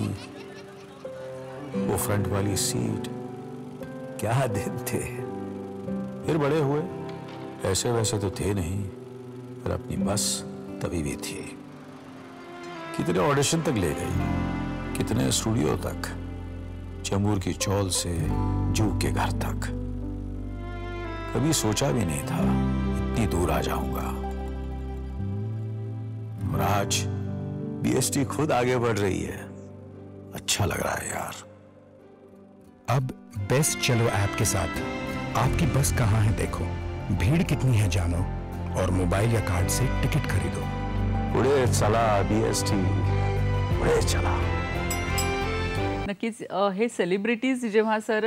वो फ्रंट वाली सीट क्या दिन थे फिर बड़े हुए ऐसे वैसे तो थे नहीं पर अपनी बस तभी भी थी कितने ऑडिशन तक ले गई कितने स्टूडियो तक चमूर की चौल से जू के घर तक कभी सोचा भी नहीं था इतनी दूर आ जाऊंगा और आज बीएसटी खुद आगे बढ़ रही है अच्छा लग रहा है यार अब बेस्ट चलो ऐप के साथ आपकी बस कहाँ है देखो भीड़ कितनी है जानो और मोबाइल या कार्ड से टिकट खरीदो उड़े चला बीएसटी उड़े चला नक्कीच हे सेलिब्रिटीज जेव्हा सर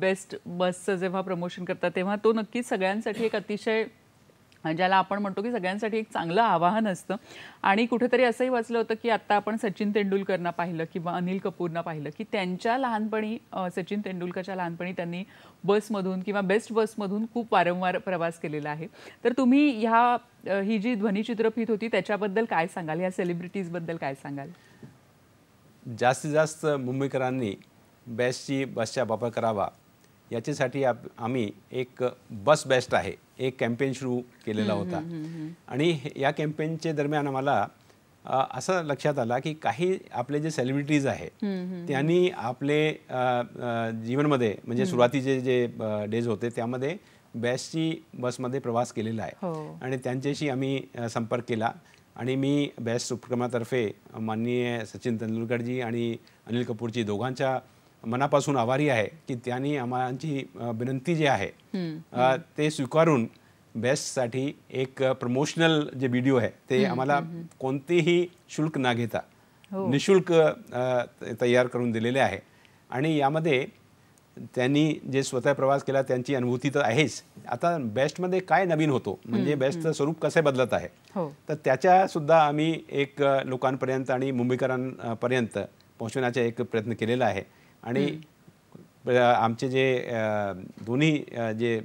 बेस्ट बसचं जेव्हा प्रमोशन करतात तेव्हा तो नक्कीच सगळ्यांसाठी एक अतिशय ज्याला आपण म्हणतो की सगळ्यांसाठी एक चांगलं आवाहन असतं आणि कुठेतरी असंही वाचलं होतं की आत्ता आपण सचिन तेंडुलकरना पाहिलं किंवा अनिल कपूरना पाहिलं की त्यांच्या लहानपणी सचिन तेंडुलकरच्या लहानपणी त्यांनी बसमधून किंवा बेस्ट बसमधून खूप वारंवार प्रवास केलेला आहे तर तुम्ही ह्या ही जी ध्वनिचित्रफित होती त्याच्याबद्दल काय सांगाल ह्या सेलिब्रिटीजबद्दल काय सांगाल जास्तीत जास्त मुंबईकरांनी बेस्टची बसचा वापर करावा याच्यासाठी आप आम्ही एक बस बेस्ट आहे एक कॅम्पेन सुरू केलेला होता आणि या कॅम्पेनच्या दरम्यान आम्हाला असं लक्षात आला की काही आपले जे सेलिब्रिटीज आहे त्यांनी आपले जीवनमध्ये म्हणजे सुरुवातीचे जे डेज होते त्यामध्ये बॅसची बसमध्ये प्रवास केलेला आहे हो. आणि त्यांच्याशी आम्ही संपर्क केला आणि मी बेस्ट उपक्रमातर्फे माननीय सचिन तेंडुलकरजी आणि अनिल कपूरजी दोघांच्या मनापासून आभारी आहे की त्यांनी आम्हाची विनंती जी आहे ते स्वीकारून बेस्टसाठी एक प्रमोशनल जे व्हिडिओ आहे ते आम्हाला कोणतेही शुल्क ना घेता हो. निशुल्क तयार करून दिलेले आहे आणि यामध्ये त्यांनी जे स्वतः प्रवास केला त्यांची अनुभूती तर आहेच आता बेस्टमध्ये काय नवीन होतो म्हणजे बेस्टचं स्वरूप कसे बदलत आहे हो. तर त्याच्या सुद्धा आम्ही एक लोकांपर्यंत आणि मुंबईकरांपर्यंत पोहोचवण्याचा एक प्रयत्न केलेला आहे आणि आमचे जे दोन्ही जे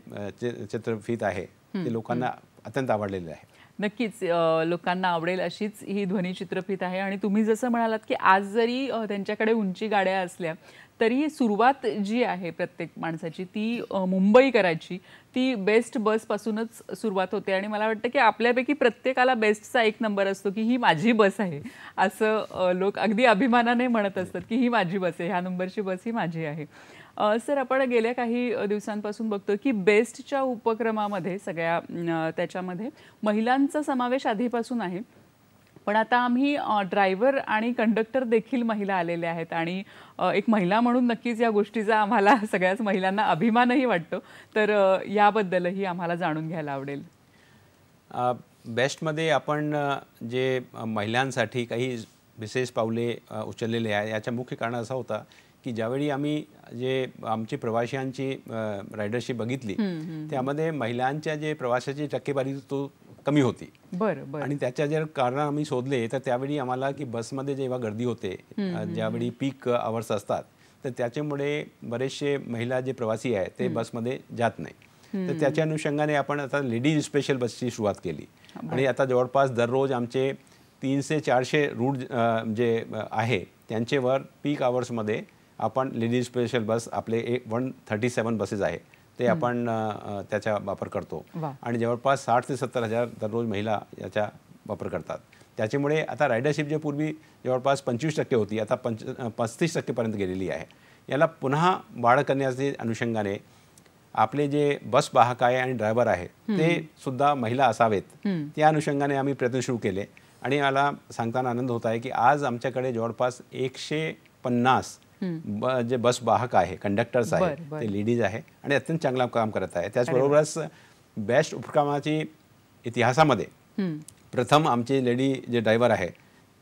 चित्रफित आहे ते लोकांना अत्यंत आवडलेले आहे नक्कीच लोकांना आवडेल अशीच ही ध्वनी चित्रफित आहे आणि तुम्ही जसं म्हणालात की आज जरी त्यांच्याकडे उंची गाड्या असल्या तरी सुरुवात जी आहे प्रत्येक माणसाची ती मुंबई करायची ती बेस्ट बसपासूनच सुरुवात होते आणि मला वाटतं की आपल्यापैकी प्रत्येकाला बेस्टचा एक नंबर असतो की ही माझी बस आहे असं लोक अगदी अभिमानाने म्हणत असतात की ही माझी बस आहे ह्या नंबरची बस ही माझी आहे सर आपण गेल्या काही दिवसांपासून बघतो की बेस्टच्या उपक्रमामध्ये सगळ्या त्याच्यामध्ये महिलांचा समावेश आधीपासून आहे पण आता आम्ही ड्रायव्हर आणि कंडक्टर देखील महिला आलेल्या आहेत आणि एक महिला म्हणून नक्कीच या गोष्टीचा आम्हाला <laughs> सगळ्याच महिलांना अभिमानही वाटतो तर याबद्दलही आम्हाला जाणून घ्यायला आवडेल बेस्टमध्ये आपण जे महिलांसाठी काही विशेष पावले उचललेले आहे याच्या मुख्य कारण असा होता की ज्यावेळी आम्ही जे आमची प्रवाशांची रायडरशी बघितली त्यामध्ये महिलांच्या जे प्रवाशाची टक्केवारी तो कमी होती बरं बरं आणि त्याच्या जर कारण आम्ही शोधले तर त्यावेळी आम्हाला की बसमध्ये जेव्हा गर्दी होते ज्यावेळी पीक आवर्स असतात तर त्याच्यामुळे बरेचसे महिला जे प्रवासी आहेत ते बसमध्ये जात नाही तर त्याच्या अनुषंगाने आपण आता लेडीज स्पेशल बसची सुरुवात केली आणि आता जवळपास दररोज आमचे तीनशे चारशे रूट जे आहे वर पीक आवर्समध्ये आपण लेडीज स्पेशल बस आपले A one thirty seven buses आहे ते आपण त्याचा वापर करतो आणि जवळपास साठ ते सत्तर हजार दररोज महिला याचा वापर करतात त्याच्यामुळे आता रायडरशिप जे पूर्वी जवळपास पंचवीस टक्के होती आता पंच पस्तीस टक्केपर्यंत गेलेली आहे याला पुन्हा वाढ करण्याचे अनुषंगाने आपले जे बस वाहक आहे आणि ड्रायव्हर आहे ते सुद्धा महिला असावेत त्या अनुषंगाने आम्ही प्रयत्न सुरू केले आणि मला सांगताना आनंद होत आहे की आज आमच्याकडे जवळपास एकशे पन्नास जे बस वाहक आहे कंडक्टर्स आहे ते लेडीज आहे आणि अत्यंत चांगलं काम करत आहे त्याचबरोबरच बेस्ट उपक्रमाची इतिहासामध्ये प्रथम आमचे लेडी जे ड्रायव्हर आहे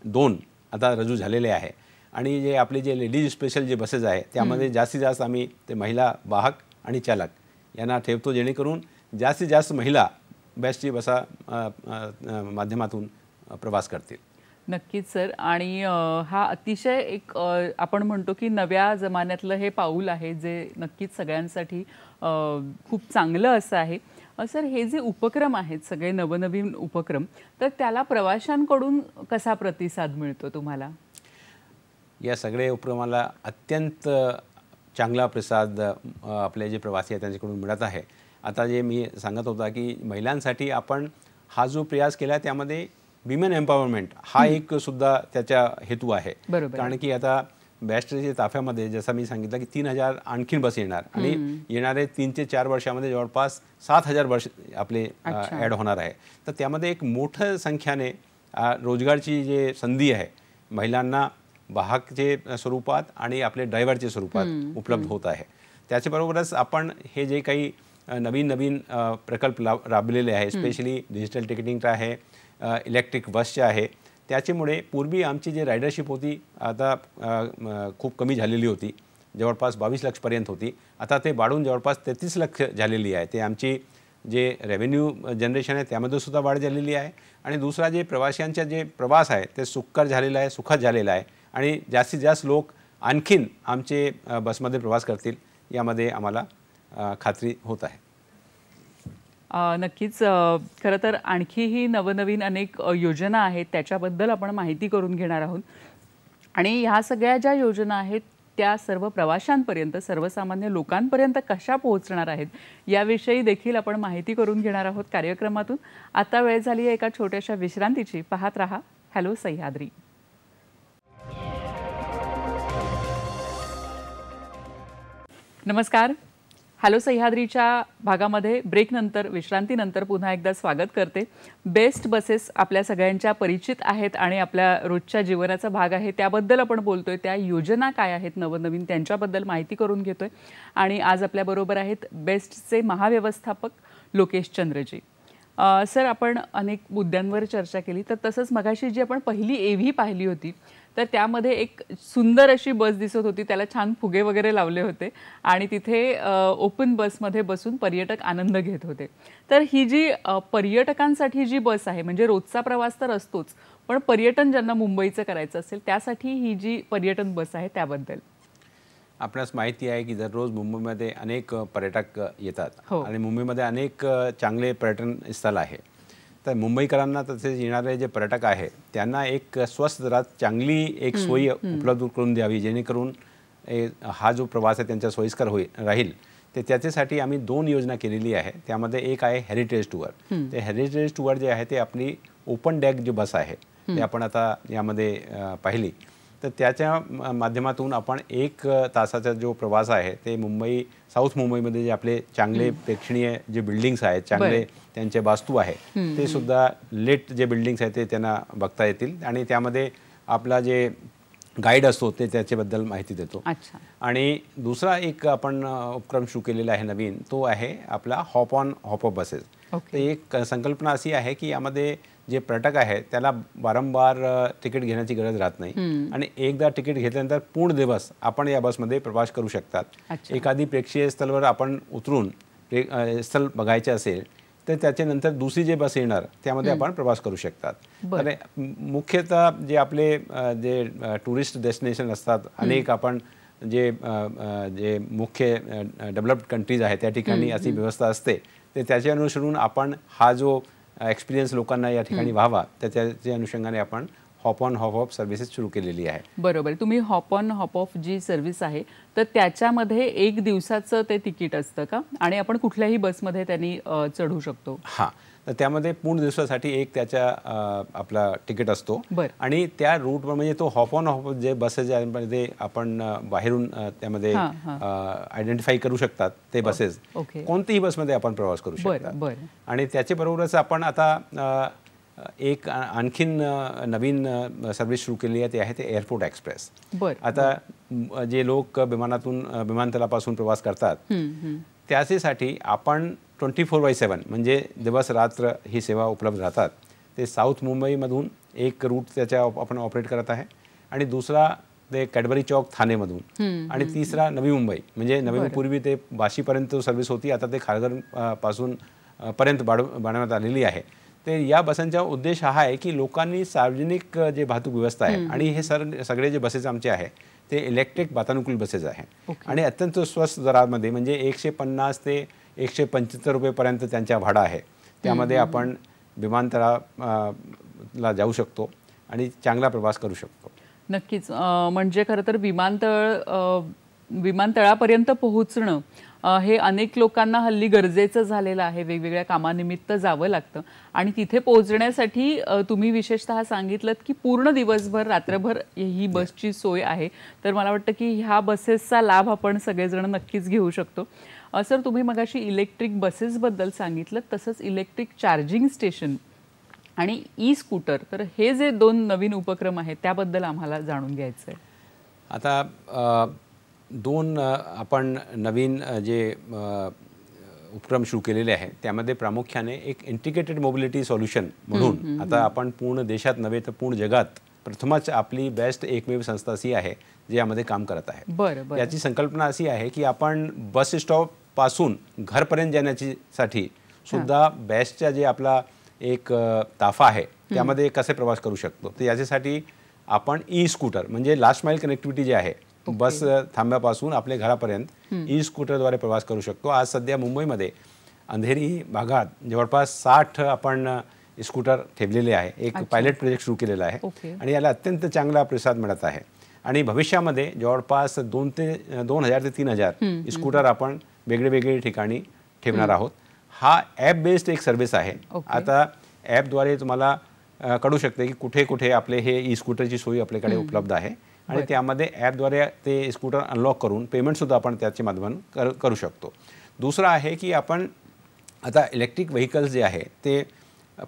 दोन आता रजू झालेले आहे आणि जे आपले जे लेडीज स्पेशल जे बसेस आहे त्यामध्ये जास्तीत जास्त आम्ही ते महिला वाहक आणि चालक यांना ठेवतो जेणेकरून जास्तीत जास्त महिला बेस्टची बसा माध्यमातून प्रवास करतील नक्कीच सर आणि हा अतिशय एक आपण म्हणतो की नव्या जमान्यातलं हे पाऊल आहे जे नक्कीच सगळ्यांसाठी खूप चांगलं असं आहे सर हे जे उपक्रम आहेत सगळे नवनवीन उपक्रम तर त्याला प्रवाशांकडून कसा प्रतिसाद मिळतो तुम्हाला या सगळ्या उपक्रमाला अत्यंत चांगला प्रसाद आपले जे प्रवासी आहेत त्यांच्याकडून मिळत आहे आता जे मी सांगत होता की महिलांसाठी आपण हा जो प्रयास केला त्यामध्ये विमेन एम्पॉवरमेंट हा एक सुद्धा त्याच्या हेतू आहे कारण की आता बॅस्टरीच्या ताफ्यामध्ये जसं मी सांगितलं की तीन हजार आणखीन बस येणार आणि येणारे तीन ते चार वर्षामध्ये जवळपास सात हजार वर्ष आपले ॲड होणार आहे तर त्यामध्ये एक मोठ्या संख्याने रोजगारची जे संधी आहे महिलांना वाहकचे स्वरूपात आणि आपले ड्रायव्हरचे स्वरूपात उपलब्ध होत आहे त्याच्याबरोबरच आपण हे जे काही नवीन नवीन प्रकल्प राबलेले आहे स्पेशली डिजिटल टिकिटिंगचा आहे इलेक्ट्रिक बस आहे त्याच्यामुळे पूर्वी आमची जी रायडरशिप होती आता खूप कमी झालेली होती जवळपास बावीस लाखपर्यंत होती आता ते वाढून जवळपास तेहतीस लाख झालेली आहे ते आमची जे रेव्हेन्यू जनरेशन आहे त्यामध्ये सुद्धा वाढ झालेली आहे आणि दुसरा जे प्रवाशांचा जे प्रवास आहे ते सुखकर झालेला आहे सुखद झालेला आहे आणि जास्तीत जास्त लोक आणखीन आमचे बसमध्ये प्रवास करतील यामध्ये आम्हाला खात्री होत आहे नक्कीच खरं तर आणखीही नवनवीन अनेक योजना आहेत त्याच्याबद्दल आपण माहिती करून घेणार आहोत आणि ह्या सगळ्या ज्या योजना आहेत त्या सर्व प्रवाशांपर्यंत सर्वसामान्य लोकांपर्यंत कशा पोहोचणार आहेत याविषयी देखील आपण माहिती करून घेणार आहोत कार्यक्रमातून आता वेळ झाली आहे एका छोट्याशा विश्रांतीची पाहत रहा हॅलो सह्याद्री नमस्कार हॅलो सह्याद्रीच्या भागामध्ये ब्रेकनंतर विश्रांतीनंतर पुन्हा एकदा स्वागत करते बेस्ट बसेस आपल्या सगळ्यांच्या परिचित आहेत आणि आपल्या रोजच्या जीवनाचा भाग आहे त्याबद्दल आपण बोलतोय त्या योजना काय आहेत नवनवीन त्यांच्याबद्दल माहिती करून घेतोय आणि आज आपल्याबरोबर आहेत बेस्टचे महाव्यवस्थापक लोकेश चंद्रजी सर आपण अनेक मुद्द्यांवर चर्चा केली तर तसंच मगाशी जी आपण पहिली एव्ही पाहिली होती तर त्यामध्ये एक सुंदर अशी बस दिसत होती त्याला छान फुगे वगैरे लावले होते आणि तिथे ओपन बसमध्ये बसून पर्यटक आनंद घेत होते तर ही जी पर्यटकांसाठी जी बस आहे म्हणजे रोजचा प्रवास तर असतोच पण पर्यटन ज्यांना मुंबईचं करायचं असेल त्यासाठी ही जी पर्यटन बस आहे त्याबद्दल आपल्यास माहिती आहे की दररोज मुंबईमध्ये अनेक पर्यटक येतात हो. आणि मुंबईमध्ये अनेक चांगले पर्यटन स्थळ आहे तर मुंबईकरांना तसेच येणारे जे पर्यटक आहे त्यांना एक स्वस्त दरात चांगली एक सोयी उपलब्ध करून द्यावी जेणेकरून हा जो प्रवास आहे त्यांचा सोयीस्कर होईल राहील ते त्याच्यासाठी आम्ही दोन योजना केलेली आहे त्यामध्ये एक आहे हेरिटेज टूअर ते हेरिटेज टूअर जे आहे ते आपली ओपन डेक जी बस आहे ते आपण आता यामध्ये पाहिली तर त्याच्या माध्यमातून आपण एक तासाचा जो प्रवास आहे ते मुंबई साऊथ मुंबईमध्ये जे आपले चांगले प्रेक्षणीय जे बिल्डिंग्स आहेत चांगले त्यांचे वास्तू आहे ते सुद्धा लेट जे बिल्डिंग्स आहेत ते त्यांना बघता येतील आणि त्यामध्ये आपला जे गाईड असतो ते त्याच्याबद्दल माहिती देतो आणि दुसरा एक आपण उपक्रम सुरू केलेला आहे नवीन तो आहे आपला hop on hop off buses एक संकल्पना अशी आहे की यामध्ये जे पर्यटक आहे त्याला वारंवार तिकीट घेण्याची गरज राहत नाही आणि एकदा तिकीट घेतल्यानंतर पूर्ण दिवस आपण या बसमध्ये प्रवास करू शकतात एखादी प्रेक्षीय स्थलवर आपण उतरून स्थल बघायचे असेल तर त्याच्यानंतर दुसरी जे बस येणार त्यामध्ये आपण प्रवास करू शकतात आणि मुख्यतः जे आपले जे टुरिस्ट डेस्टिनेशन असतात अनेक आपण जे जे मुख्य डेव्हलप्ड कंट्रीज आहेत त्या ठिकाणी अशी व्यवस्था असते ते त्याच्या अनुसरून आपण हा जो एक्सपिरियन्स लोकांना या ठिकाणी व्हावा त्याच्या अनुषंगाने आपण hop on hop off services सुरू केलेली आहे बरोबर तुम्ही हॉप ऑन हॉप ऑफ जी सर्व्हिस आहे तर त्याच्यामध्ये एक दिवसाचं ते तिकीट असतं का आणि आपण कुठल्याही बसमध्ये त्यांनी चढू शकतो हां तर त्यामध्ये पूर्ण दिवसासाठी एक त्याच्या आपला तिकीट असतो आणि त्या रूटवर म्हणजे तो हॉप ऑन हॉप जे बसेस जे आपण बाहेरून त्यामध्ये आयडेंटिफाय करू शकतात ते बसेस कोणतीही बसमध्ये आपण प्रवास करू शकतो आणि त्याच्या बरोबरच आपण आता एक आणखीन नवीन सर्व्हिस सुरू केली आहे ते आहे ते एअरपोर्ट एक्सप्रेस आता जे लोक विमानातून विमानतळापासून प्रवास करतात त्यासाठी आपण ट्वेंटी फोर बाय सेवन म्हणजे दिवस रात्र ही सेवा उपलब्ध राहतात ते साऊथ मुंबईमधून एक रूट त्याच्या आपण ऑपरेट करत आहे आणि दुसरा ते कॅडबरी चौक ठाणेमधून आणि तिसरा नवी मुंबई म्हणजे नवी पूर्वी ते वाशीपर्यंत सर्व्हिस होती आता ते खारघर पासून पर्यंत बनवण्यात आलेली आहे ते या बसांचा उद्देश हा आहे की लोकांनी सार्वजनिक जे वाहतूक व्यवस्था आहे आणि हे सर सगळे जे बसेस आमचे आहे ते इलेक्ट्रिक वातानुकूल बसेस आहेत आणि अत्यंत स्वस्त दरामध्ये म्हणजे एकशे पन्नास ते एकशे पंच्याहत्तर रुपयेपर्यंत त्यांच्या भाडा आहे त्यामध्ये आपण विमानतळाला जाऊ शकतो आणि चांगला प्रवास करू शकतो नक्कीच म्हणजे खरं तर विमानतळ विमानतळापर्यंत पोहोचणं हे अनेक लोकांना हल्ली गरजेचं झालेलं आहे वेगवेगळ्या कामानिमित्त जावं लागतं आणि तिथे पोहोचण्यासाठी तुम्ही विशेषतः सांगितलं की पूर्ण दिवसभर रात्रभर ही बसची सोय आहे तर मला वाटतं की ह्या बसेसचा लाभ आपण सगळेजण नक्कीच घेऊ शकतो सर तुम्ही मगाशी इलेक्ट्रिक बसेसबद्दल सांगितलं तसंच इलेक्ट्रिक चार्जिंग स्टेशन आणि ई स्कूटर तर हे जे दोन नवीन उपक्रम आहेत त्याबद्दल आम्हाला जाणून घ्यायचं आहे आता दोन आपण नवीन जे उपक्रम सुरू केलेले आहेत त्यामध्ये प्रामुख्याने एक इंटिग्रेटेड मोबिलिटी सोल्युशन म्हणून आता आपण पूर्ण देशात नव्हे तर पूर्ण जगात प्रथमच आपली बेस्ट एकमेव संस्था अशी आहे जे यामध्ये काम करत आहे याची संकल्पना अशी आहे की आपण बस स्टॉप पासून घरपर्यंत जाण्याची साठी सुद्धा बेस्टच्या जे आपला एक ताफा आहे त्यामध्ये कसे प्रवास करू शकतो तर याच्यासाठी आपण ई स्कूटर म्हणजे लास्ट माईल कनेक्टिव्हिटी जे आहे बस थांब्यापासून आपल्या घरापर्यंत ई स्कूटरद्वारे प्रवास करू शकतो आज सध्या मुंबईमध्ये अंधेरी भागात जवळपास साठ आपण स्कूटर ठेवलेले आहे एक पायलट प्रोजेक्ट सुरू केलेला आहे आणि याला अत्यंत चांगला प्रतिसाद मिळत आहे आणि भविष्यामध्ये जवळपास दोन ते दोन हजार ते तीन हजार स्कूटर आपण वेगळे ठिकाणी ठेवणार आहोत हा ॲप बेस्ड एक सर्व्हिस आहे आता ॲपद्वारे तुम्हाला कळू शकते की कुठे कुठे आपले हे ई स्कूटरची सोयी आपल्याकडे उपलब्ध आहे आणि त्यामध्ये ॲपद्वारे ते स्कूटर अनलॉक करून पेमेंटसुद्धा आपण त्याच्या माध्यमातून करू शकतो दुसरं आहे की आपण आता इलेक्ट्रिक व्हेकल्स जे आहे ते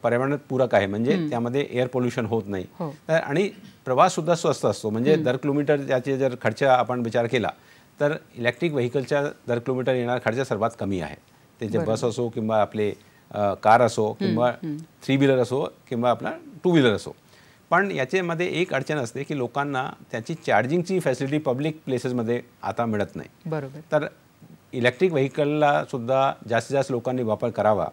पर्यावरणात पूरक आहे म्हणजे त्यामध्ये एअर पोल्युशन होत नाही हो. तर आणि प्रवाससुद्धा स्वस्त असतो म्हणजे दर किलोमीटर त्याचे जर खर्च आपण विचार केला तर इलेक्ट्रिक व्हेकलच्या दर किलोमीटर येणारा खर्च सर्वात कमी आहे त्याचे बस असो किंवा आपले कार असो किंवा थ्री व्हीलर असो किंवा आपला टू व्हीलर असो पण याच्यामध्ये एक अडचण असते की लोकांना त्याची चार्जिंगची फॅसिलिटी पब्लिक प्लेसेसमध्ये आता मिळत नाही बरोबर तर इलेक्ट्रिक व्हेकलला सुद्धा जास्तीत जास्त लोकांनी वापर करावा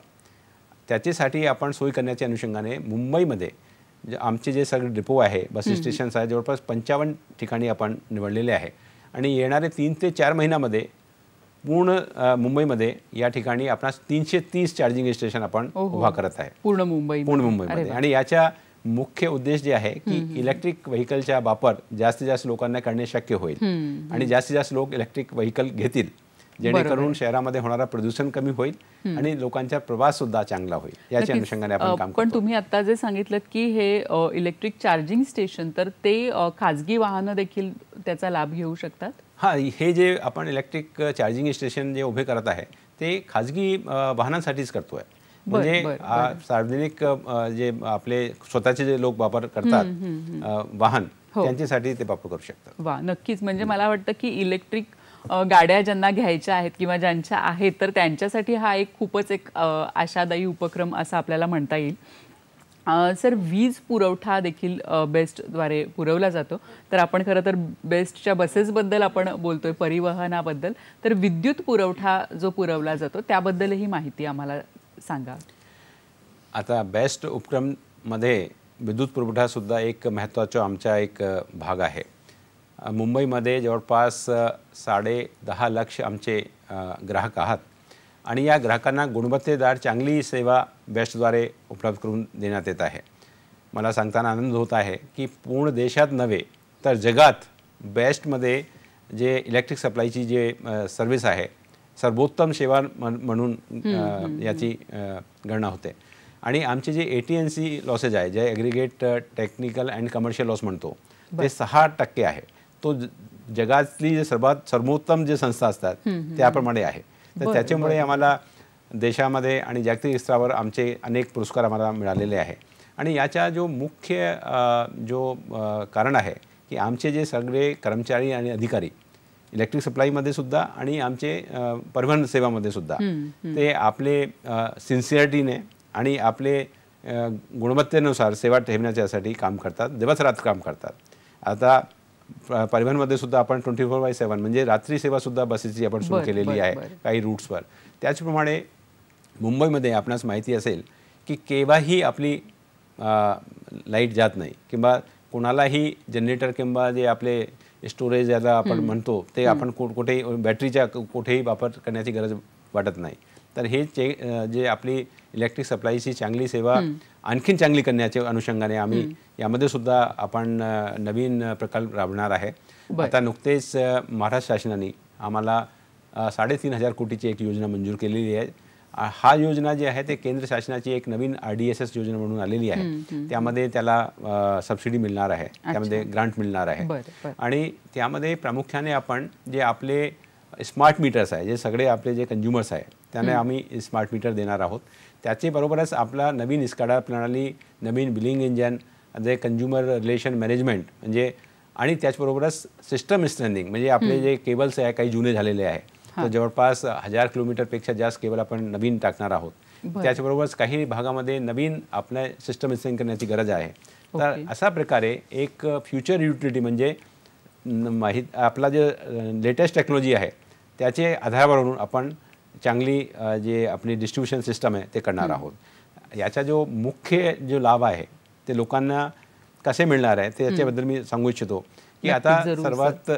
त्याच्यासाठी आपण सोय करण्याच्या अनुषंगाने मुंबईमध्ये आमचे जे सगळे डिपो आहे बस स्टेशन्स आहे जवळपास पंचावन्न ठिकाणी आपण निवडलेले आहे आणि येणारे तीन ते चार महिन्यामध्ये पूर्ण मुंबईमध्ये या ठिकाणी आपण तीनशे तीस चार्जिंग स्टेशन आपण उभा करत आहे पूर्ण मुंबई पूर्ण मुंबईमध्ये आणि याच्या मुख्य उद्देश जे आहे की इलेक्ट्रिक व्हेकलचा वापर जास्तीत जास्त लोकांना करणे शक्य होईल आणि जास्तीत जास्त लोक इलेक्ट्रिक व्हेकल घेतील जेणेकरून शहरामध्ये होणारा प्रदूषण कमी होईल आणि लोकांचा प्रवास सुद्धा चांगला होईल याच्या अनुषंगाने आपण काम पण तुम्ही आता जे सांगितलं की हे इलेक्ट्रिक चार्जिंग स्टेशन तर ते खाजगी वाहनं देखील त्याचा लाभ घेऊ शकतात हा हे जे आपण इलेक्ट्रिक चार्जिंग स्टेशन जे उभे करत आहे ते खाजगी वाहनांसाठीच करतोय म्हणजे सार्वजनिक जे आपले स्वतःचे जे लोक वापर करतात वाहन हो. त्यांच्यासाठी ते वापर करू शकतात वा नक्कीच म्हणजे मला वाटतं की इलेक्ट्रिक गाड्या ज्यांना घ्यायच्या आहेत किंवा ज्यांच्या आहेत तर त्यांच्यासाठी हा एक खूपच एक आशादायी उपक्रम असा आपल्याला म्हणता येईल सर वीज पुरवठा देखील बेस्टद्वारे पुरवला जातो तर आपण खरं तर बेस्टच्या बसेसबद्दल आपण बोलतोय परिवहनाबद्दल तर विद्युत पुरवठा जो पुरवला जातो त्याबद्दलही माहिती आम्हाला सांगा आता बेस्ट उपक्रममध्ये विद्युत पुरवठासुद्धा एक महत्त्वाचा आमचा एक भाग आहे मुंबईमध्ये जवळपास साडे दहा लक्ष आमचे ग्राहक आहात आणि या ग्राहकांना गुणवत्तेदार चांगली सेवा बेस्टद्वारे उपलब्ध करून देण्यात येत आहे मला सांगताना आनंद होत आहे की पूर्ण देशात नव्हे तर जगात बेस्टमध्ये जे इलेक्ट्रिक सप्लायची जे सर्व्हिस आहे सर्वोत्तम सेवा म्हणून याची गणना होते आणि आमचे जे A T N C losses आहे जे aggregate technical and commercial loss म्हणतो ते सहा टक्के आहे तो जगातली जे सर्वात सर्वोत्तम जे संस्था असतात त्याप्रमाणे आहे तर त्याच्यामुळे आम्हाला देशामध्ये आणि जागतिक स्तरावर आमचे अनेक पुरस्कार आम्हाला मिळालेले आहे आणि याचा जो मुख्य जो कारण आहे की आमचे जे सगळे कर्मचारी आणि अधिकारी इलेक्ट्रिक सप्लायमध्ये सुद्धा आणि आमचे परिवहन सेवामध्ये सुद्धा ते आपले सिन्सिअरिटीने आणि आपले गुणवत्तेनुसार सेवा ठेवण्याच्यासाठी काम करतात दिवसरात काम करतात आता परिवहनमध्ये सुद्धा आपण ट्वेंटी फोर बाय सेवन म्हणजे रात्री सेवासुद्धा बसेसची आपण सुरू केलेली आहे काही रूट्सवर त्याचप्रमाणे मुंबईमध्ये आपणास माहिती असेल की केव्हाही आपली लाईट जात नाही किंवा कोणालाही जनरेटर किंवा जे आपले स्टोरेज ज्याला आपण म्हणतो ते आपण कुठे बॅटरीच्या कुठेही वापर करण्याची गरज वाटत नाही तर हे जे आपली इलेक्ट्रिक सप्लायची चांगली सेवा आणखीन चांगली करण्याच्या अनुषंगाने आम्ही यामध्ये सुद्धा आपण नवीन प्रकल्प राबणार आहे आता नुकतेच महाराष्ट्र शासनाने आम्हाला साडेतीन हजार कोटीची एक योजना मंजूर केलेली आहे हा योजना जी आहे ते केंद्र शासनाची एक नवीन आर डी एस एस योजना म्हणून आलेली आहे त्यामध्ये त्याला सबसिडी मिळणार आहे त्यामध्ये ग्रांट मिळणार आहे आणि त्यामध्ये प्रामुख्याने आपण जे आपले स्मार्ट मीटर्स आहे जे सगळे आपले जे कंझ्युमर्स आहे त्यांना आम्ही स्मार्ट मीटर देणार आहोत त्याचे बरोबरच आपला नवीन इस्काडा प्रणाली नवीन बिलिंग इंजन जे कंझ्युमर रिलेशन मॅनेजमेंट म्हणजे आणि त्याचबरोबरच सिस्टम स्ट्रेंडिंग म्हणजे आपले जे केबल्स आहे काही जुने झालेले आहे तो जवळपास हजार किलोमीटरपेक्षा जास्त केबल आपण नवीन टाकणार आहोत त्याचबरोबर काही भागामध्ये नवीन आपल्या सिस्टम इन्स्टॉल करण्याची गरज आहे तर अशा प्रकारे एक फ्युचर युटिलिटी म्हणजे माहीत आपला जे लेटेस्ट टेक्नॉलॉजी आहे त्याचे आधारावरून आपण चांगली जे आपली डिस्ट्रीब्युशन सिस्टम आहे ते करणार आहोत याचा जो मुख्य जो लाभ आहे ते लोकांना कसे मिळणार आहे ते याच्याबद्दल मी सांगू इच्छितो की आता सर्वात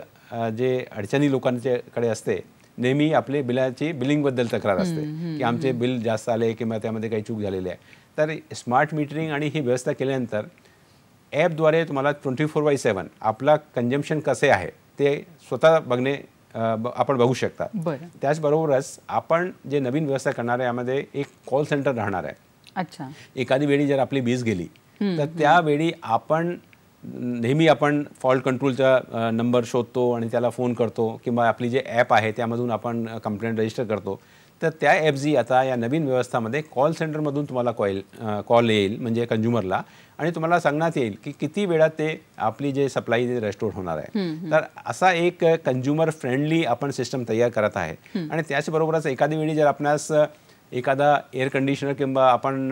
जे अडचणी लोकांच्याकडे असते नेहमी आपले बिलाची बिलिंगबद्दल तक्रार असते की आमचे बिल जास्त आले किंवा त्यामध्ये काही चूक झालेली आहे तर स्मार्ट मीटरिंग आणि ही व्यवस्था केल्यानंतर ॲपद्वारे तुम्हाला ट्वेंटी फोर बाय सेवन आपला कंजम्पशन कसे आहे ते स्वतः बघणे आपण बघू शकता त्याचबरोबरच आपण जे नवीन व्यवस्था करणार आहे यामध्ये एक कॉल सेंटर राहणार आहे अच्छा एखादी वेळी जर आपली वीज गेली तर त्यावेळी आपण नेहमी आपण फॉल्ट कंट्रोलचा नंबर शोधतो आणि त्याला फोन करतो किंवा आपली जे ॲप आहे त्यामधून आपण कंप्लेंट रजिस्टर करतो तर त्या ॲपजी आता या नवीन व्यवस्थामध्ये कॉल सेंटरमधून तुम्हाला कॉल कॉल येईल म्हणजे कंझ्युमरला आणि तुम्हाला सांगण्यात येईल की किती वेळात ते आपली जे सप्लाय रेस्टोर होणार आहे तर असा एक कंझ्युमर फ्रेंडली आपण सिस्टम तयार करत आहे आणि त्याचबरोबरच एखादी वेळी जर आपणास एखादा एअर कंडिशनर किंवा आपण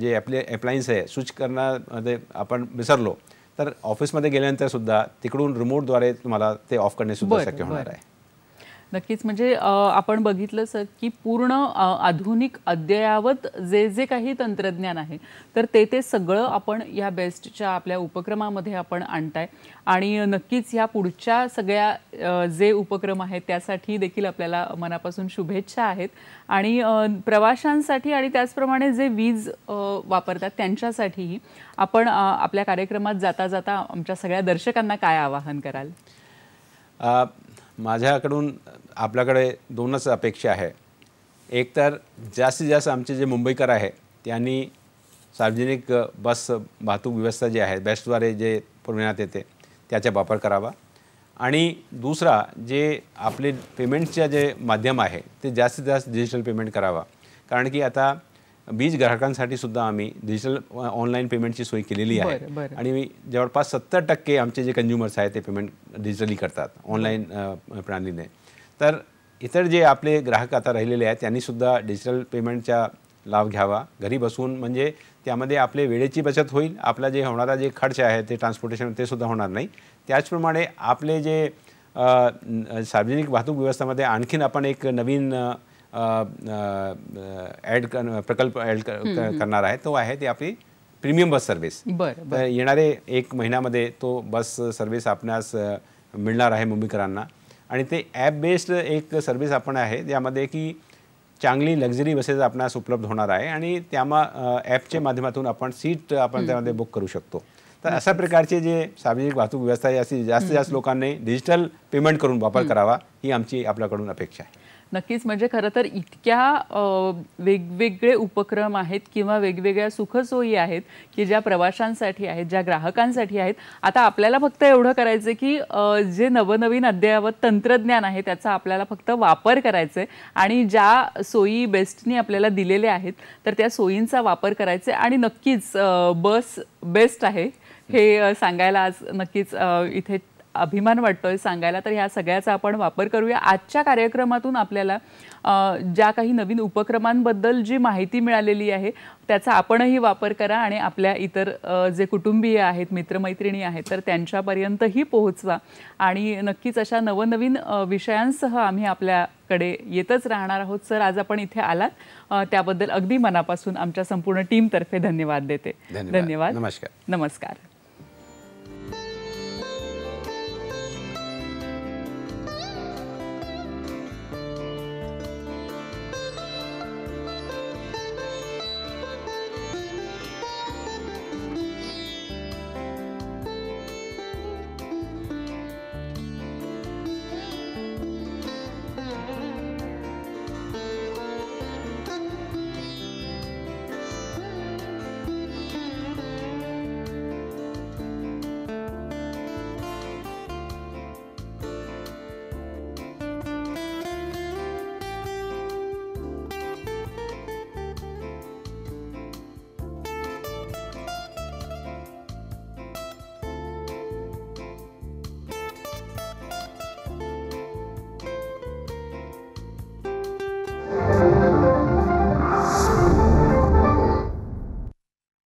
जे आपले अप्लायन्स आहे स्विच करण्यामध्ये आपण विसरलो तर ऑफिसमध्ये गेल्यानंतर सुद्धा तिकडून रिमोटद्वारे तुम्हाला ते ऑफ करणे सुद्धा शक्य होणार आहे नक्कीच म्हणजे आपण बघितलं सर की पूर्ण आधुनिक अद्ययावत जे जे काही तंत्रज्ञान आहे तर ते ते सगळं आपण या बेस्टच्या आपल्या उपक्रमामध्ये आपण आणताय आणि नक्कीच ह्या पुढच्या सगळ्या जे उपक्रम आहेत त्यासाठी देखील आपल्याला मनापासून शुभेच्छा आहेत आणि प्रवाशांसाठी आणि त्याचप्रमाणे जे वीज वापरतात त्यांच्यासाठीही आपण आपल्या कार्यक्रमात जाता जाता आमच्या सगळ्या दर्शकांना काय आवाहन कराल माझ्याकडून आपल्याकडे दोनच अपेक्षा आहे एक तर जास्तीत जास्त आमचे जे मुंबईकर आहे त्यांनी सार्वजनिक बस वाहतूक व्यवस्था जी आहे बेस्टद्वारे जे पुरविण्यात येते त्याचा वापर करावा आणि दुसरा जे आपले पेमेंटच्या जे माध्यम आहे ते जास्तीत जास्त डिजिटल पेमेंट करावा कारण की आता वीज ग्राहकांसाठी सुद्धा आम्ही डिजिटल ऑनलाईन पेमेंटची सोय केलेली आहे आणि जवळपास सत्तर टक्के आमचे जे कंझ्युमर्स आहेत ते पेमेंट डिजिटली करतात ऑनलाईन प्रणालीने तर इतर जे आपले ग्राहक आता राहिलेले आहेत त्यांनीसुद्धा डिजिटल पेमेंटचा लाभ घ्यावा घरी बसून म्हणजे त्यामध्ये आपले वेळेची बचत होईल आपला जे होणारा जे खर्च आहे ते ट्रान्सपोर्टेशन ते सुद्धा होणार नाही त्याचप्रमाणे आपले जे सार्वजनिक वाहतूक व्यवस्थामध्ये आणखीन आपण एक नवीन ॲड प्रकल्प ॲड करणार आहे तो आहे ते आपली प्रीमियम बस सर्व्हिस बरं येणारे एक महिन्यामध्ये तो बस सर्व्हिस आपणास मिळणार आहे मुंबईकरांना आणि ते ॲप बेस्ड एक सर्व्हिस आपण आहे ज्यामध्ये की चांगली लक्झरी बसेस आपणास उपलब्ध होणार आहे आणि त्यामा ॲपच्या माध्यमातून आपण सीट आपण त्यामध्ये बुक करू शकतो तर अशा प्रकारचे जे सार्वजनिक वाहतूक व्यवस्था आहे अशी जास्तीत जास्त लोकांनी डिजिटल पेमेंट करून वापर करावा ही आमची आपल्याकडून अपेक्षा आहे नक्कीच म्हणजे खरं तर इतक्या वेगवेगळे उपक्रम आहेत किंवा वेगवेगळ्या सुखसोयी आहेत की ज्या प्रवाशांसाठी आहेत ज्या ग्राहकांसाठी आहेत आता आपल्याला फक्त एवढं करायचं की जे नवनवीन अद्ययावत तंत्रज्ञान आहे त्याचा आपल्याला फक्त वापर करायचा आहे आणि ज्या सोयी बेस्टनी आपल्याला दिलेल्या आहेत तर त्या सोयींचा वापर करायचा आणि नक्कीच बस बेस्ट आहे हे सांगायला आज नक्कीच इथे अभिमान वाटतोय सांगायला तर ह्या सगळ्याचा आपण वापर करूया आजच्या कार्यक्रमातून आपल्याला ज्या काही नवीन उपक्रमांबद्दल जी माहिती मिळालेली आहे त्याचा आपणही वापर करा आणि आपल्या इतर जे कुटुंबीय आहेत मित्रमैत्रिणी आहेत तर त्यांच्यापर्यंतही पोहोचवा आणि नक्कीच अशा नवनवीन विषयांसह आम्ही आपल्याकडे येतच राहणार आहोत सर आज आपण इथे आलात त्याबद्दल अगदी मनापासून आमच्या संपूर्ण टीमतर्फे धन्यवाद देते धन्यवाद नमस्कार नमस्कार